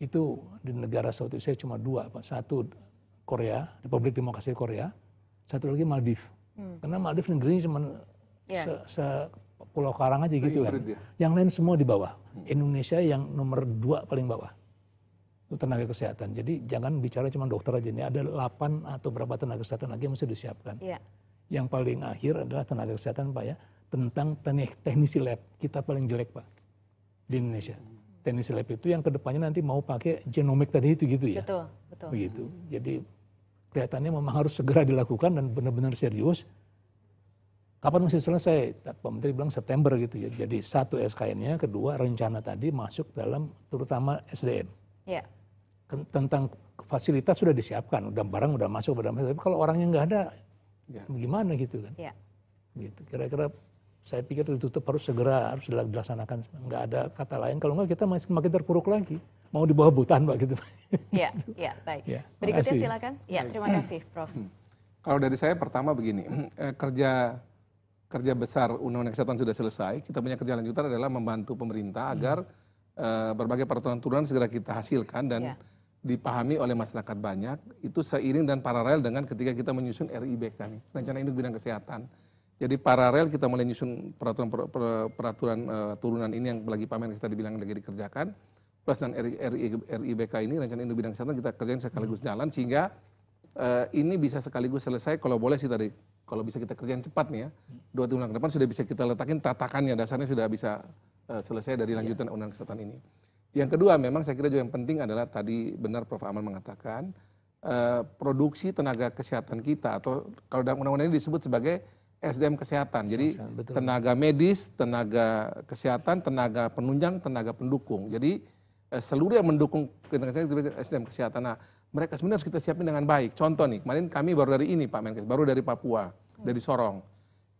itu di negara Saudi saya cuma dua pak satu Korea Republik Demokrasi Korea satu lagi Maldives hmm. karena Maldives negerinya cuma yeah. se, se Pulau Karang aja gitu kan yang lain semua di bawah hmm. Indonesia yang nomor dua paling bawah itu tenaga kesehatan jadi jangan bicara cuma dokter aja ini ada delapan atau berapa tenaga kesehatan lagi yang mesti disiapkan yeah. yang paling akhir adalah tenaga kesehatan pak ya tentang teknisi lab kita paling jelek pak di Indonesia Tenis lab itu yang kedepannya nanti mau pakai genomik tadi itu gitu ya. Betul, betul. Begitu. Jadi kelihatannya memang harus segera dilakukan dan benar-benar serius. Kapan masih selesai? Pak Menteri bilang September gitu ya. Jadi satu SKN-nya, kedua rencana tadi masuk dalam terutama SDM. Ya. Tentang fasilitas sudah disiapkan, udah barang udah masuk, udah masuk. Tapi kalau orangnya nggak ada, ya. gimana gitu kan? Ya. Gitu. Kira-kira saya pikir ditutup harus segera harus dilaksanakan nggak ada kata lain kalau nggak kita masih semakin terpuruk lagi mau di bawah butan pak gitu ya ya baik ya, berikutnya silakan ya terima hmm. kasih prof hmm. kalau dari saya pertama begini eh, kerja kerja besar undang-undang kesehatan sudah selesai kita punya kerja lanjutan adalah membantu pemerintah hmm. agar eh, berbagai peraturan turunan segera kita hasilkan dan ya. dipahami oleh masyarakat banyak itu seiring dan paralel dengan ketika kita menyusun RIBK nih rencana induk bidang kesehatan jadi paralel kita mulai nyusun peraturan peraturan eh, turunan ini yang lagi pamer kita dibilang lagi dikerjakan. Plus dan RIBK ini rencana induk bidang kesehatan kita kerjain sekaligus jalan sehingga uh, ini bisa sekaligus selesai kalau boleh sih tadi kalau bisa kita kerjain cepat nih ya dua tahun ke depan sudah bisa kita letakin tatakannya dasarnya sudah bisa uh, selesai dari lanjutan yeah. undang kesehatan ini. Yang kedua memang saya kira juga yang penting adalah tadi benar Prof Amal mengatakan uh, produksi tenaga kesehatan kita atau kalau dalam undang-undang ini disebut sebagai sdm kesehatan. Jadi tenaga medis, tenaga kesehatan, tenaga penunjang, tenaga pendukung. Jadi eh, seluruh yang mendukung SDM kesehatan. Nah, mereka sebenarnya harus kita siapin dengan baik. Contoh nih, kemarin kami baru dari ini Pak Menkes, baru dari Papua, hmm. dari Sorong.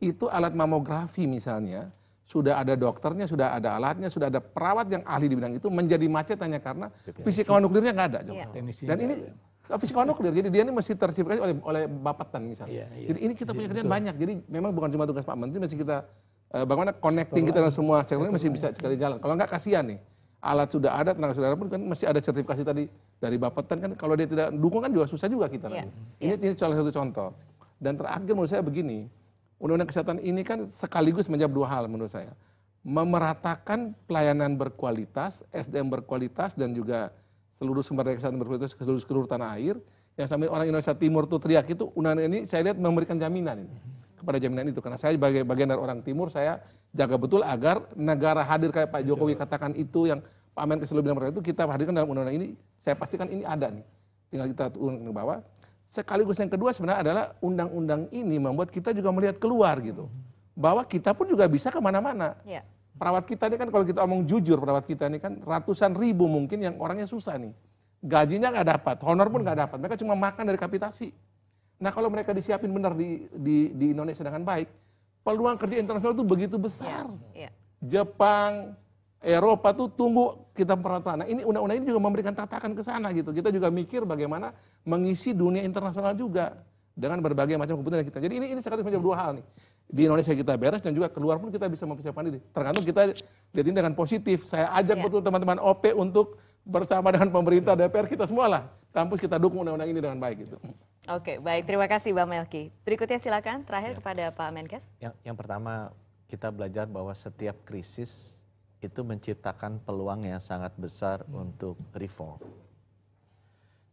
Itu alat mamografi misalnya, sudah ada dokternya, sudah ada alatnya, sudah ada perawat yang ahli di bidang itu menjadi macet hanya karena fisikawan nuklirnya nggak ada. Yeah. Iya. Dan ini psikolog nuklir. Jadi dia ini masih terciptakan oleh oleh Bapetan misalnya. Iya, iya. Jadi ini kita punya kerjaan banyak. Jadi memang bukan cuma tugas Pak Menteri masih kita uh, bagaimana connecting Sektor kita dengan semua sektor ini masih bisa sekali jalan. Kalau enggak kasihan nih. Alat sudah ada, tenaga sudah ada pun kan masih ada sertifikasi tadi dari Bapetan kan kalau dia tidak dukung kan juga susah juga kita kan. yeah. Ini yeah. ini salah satu contoh. Dan terakhir menurut saya begini, Undang-Undang Kesehatan ini kan sekaligus menjawab dua hal menurut saya. Memeratakan pelayanan berkualitas, SDM berkualitas dan juga seluruh sumber daya kesehatan berkualitas ke seluruh, seluruh tanah air. Yang sampai orang Indonesia Timur itu teriak itu UNAN ini saya lihat memberikan jaminan ini kepada jaminan itu karena saya sebagai bagian dari orang timur saya jaga betul agar negara hadir kayak Pak Jokowi katakan itu yang Pak Amin selalu bilang itu kita hadirkan dalam undang-undang ini saya pastikan ini ada nih tinggal kita turun ke bawah sekaligus yang kedua sebenarnya adalah undang-undang ini membuat kita juga melihat keluar gitu bahwa kita pun juga bisa kemana-mana yeah perawat kita ini kan kalau kita omong jujur perawat kita ini kan ratusan ribu mungkin yang orangnya susah nih. Gajinya nggak dapat, honor pun nggak dapat. Mereka cuma makan dari kapitasi. Nah kalau mereka disiapin benar di, di, di Indonesia dengan baik, peluang kerja internasional itu begitu besar. Iya. Jepang, Eropa tuh tunggu kita perawatan. Nah ini undang-undang ini juga memberikan tatakan ke sana gitu. Kita juga mikir bagaimana mengisi dunia internasional juga dengan berbagai macam kebutuhan kita. Jadi ini ini sekaligus menjawab dua hal nih di Indonesia kita beres dan juga keluar pun kita bisa mempersiapkan diri. Tergantung kita jadi dengan positif. Saya ajak ya. betul teman-teman OP untuk bersama dengan pemerintah DPR kita semua lah. Kampus kita dukung undang-undang ini dengan baik gitu. Oke, baik. Terima kasih Bang Melki. Berikutnya silakan terakhir ya. kepada Pak Menkes. Yang, yang pertama kita belajar bahwa setiap krisis itu menciptakan peluang yang sangat besar hmm. untuk reform.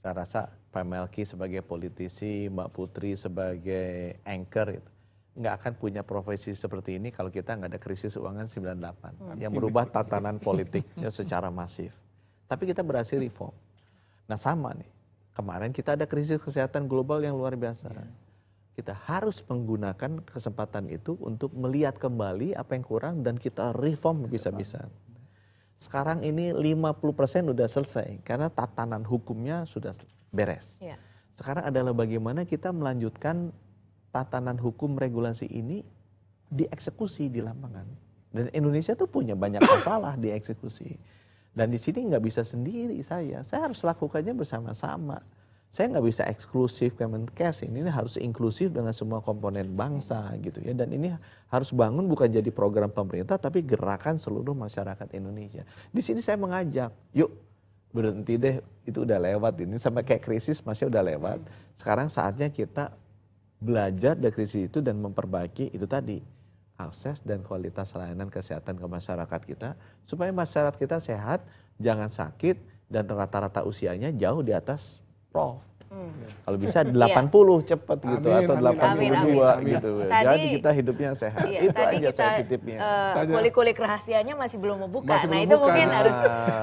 Saya rasa Pak Melki sebagai politisi, Mbak Putri sebagai anchor itu nggak akan punya profesi seperti ini kalau kita nggak ada krisis uangan 98 hmm. yang merubah tatanan politiknya secara masif. Tapi kita berhasil reform. Nah sama nih, kemarin kita ada krisis kesehatan global yang luar biasa. Yeah. Kita harus menggunakan kesempatan itu untuk melihat kembali apa yang kurang dan kita reform iya, bisa-bisa. Sekarang ini 50% udah selesai karena tatanan hukumnya sudah beres. Yeah. Sekarang adalah bagaimana kita melanjutkan tatanan hukum regulasi ini dieksekusi di lapangan. Dan Indonesia tuh punya banyak masalah dieksekusi. Dan di sini nggak bisa sendiri saya. Saya harus lakukannya bersama-sama. Saya nggak bisa eksklusif Kemenkes. Ini harus inklusif dengan semua komponen bangsa gitu ya. Dan ini harus bangun bukan jadi program pemerintah tapi gerakan seluruh masyarakat Indonesia. Di sini saya mengajak, yuk berhenti deh itu udah lewat ini sampai kayak krisis masih udah lewat. Sekarang saatnya kita belajar dari krisis itu dan memperbaiki itu tadi akses dan kualitas layanan kesehatan ke masyarakat kita supaya masyarakat kita sehat, jangan sakit dan rata-rata usianya jauh di atas Prof. Hmm. Kalau bisa 80 iya. cepat gitu amin, atau 82 amin, gitu. Amin. Jadi kita hidupnya sehat. Iya, itu aja kita, saya titipnya. Eh, kulik-kulik uh, rahasianya masih belum membuka. Masih nah, itu buka. mungkin ah. harus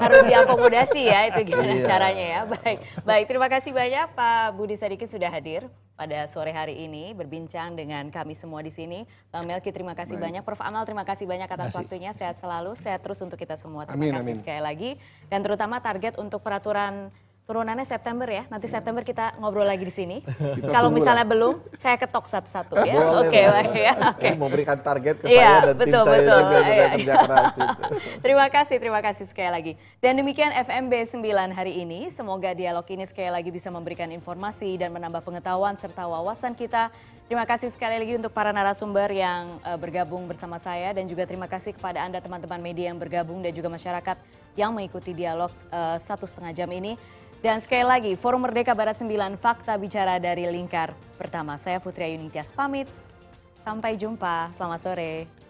harus diakomodasi ya itu gimana iya. caranya ya. Baik. Baik, terima kasih banyak Pak Budi Sadikin sudah hadir pada sore hari ini berbincang dengan kami semua di sini. Bang Melki terima kasih Baik. banyak, Prof Amal terima kasih banyak atas masih. waktunya. Sehat selalu, sehat terus untuk kita semua. Terima amin, kasih amin. sekali lagi dan terutama target untuk peraturan Turunannya September ya. Nanti iya. September kita ngobrol lagi di sini. Kalau misalnya belum, saya ketok satu-satu ya. ya. Oke, okay, baik ya. Oke. Okay. Memberikan target ke yeah, saya dan betul, tim betul. saya juga yeah, kerja iya. terima kasih, terima kasih sekali lagi. Dan demikian FMB 9 hari ini. Semoga dialog ini sekali lagi bisa memberikan informasi dan menambah pengetahuan serta wawasan kita. Terima kasih sekali lagi untuk para narasumber yang eh, bergabung bersama saya dan juga terima kasih kepada Anda teman-teman media yang bergabung dan juga masyarakat yang mengikuti dialog uh, satu setengah jam ini. Dan sekali lagi, Forum Merdeka Barat 9 Fakta Bicara dari Lingkar. Pertama, saya Putri Tias pamit. Sampai jumpa, selamat sore.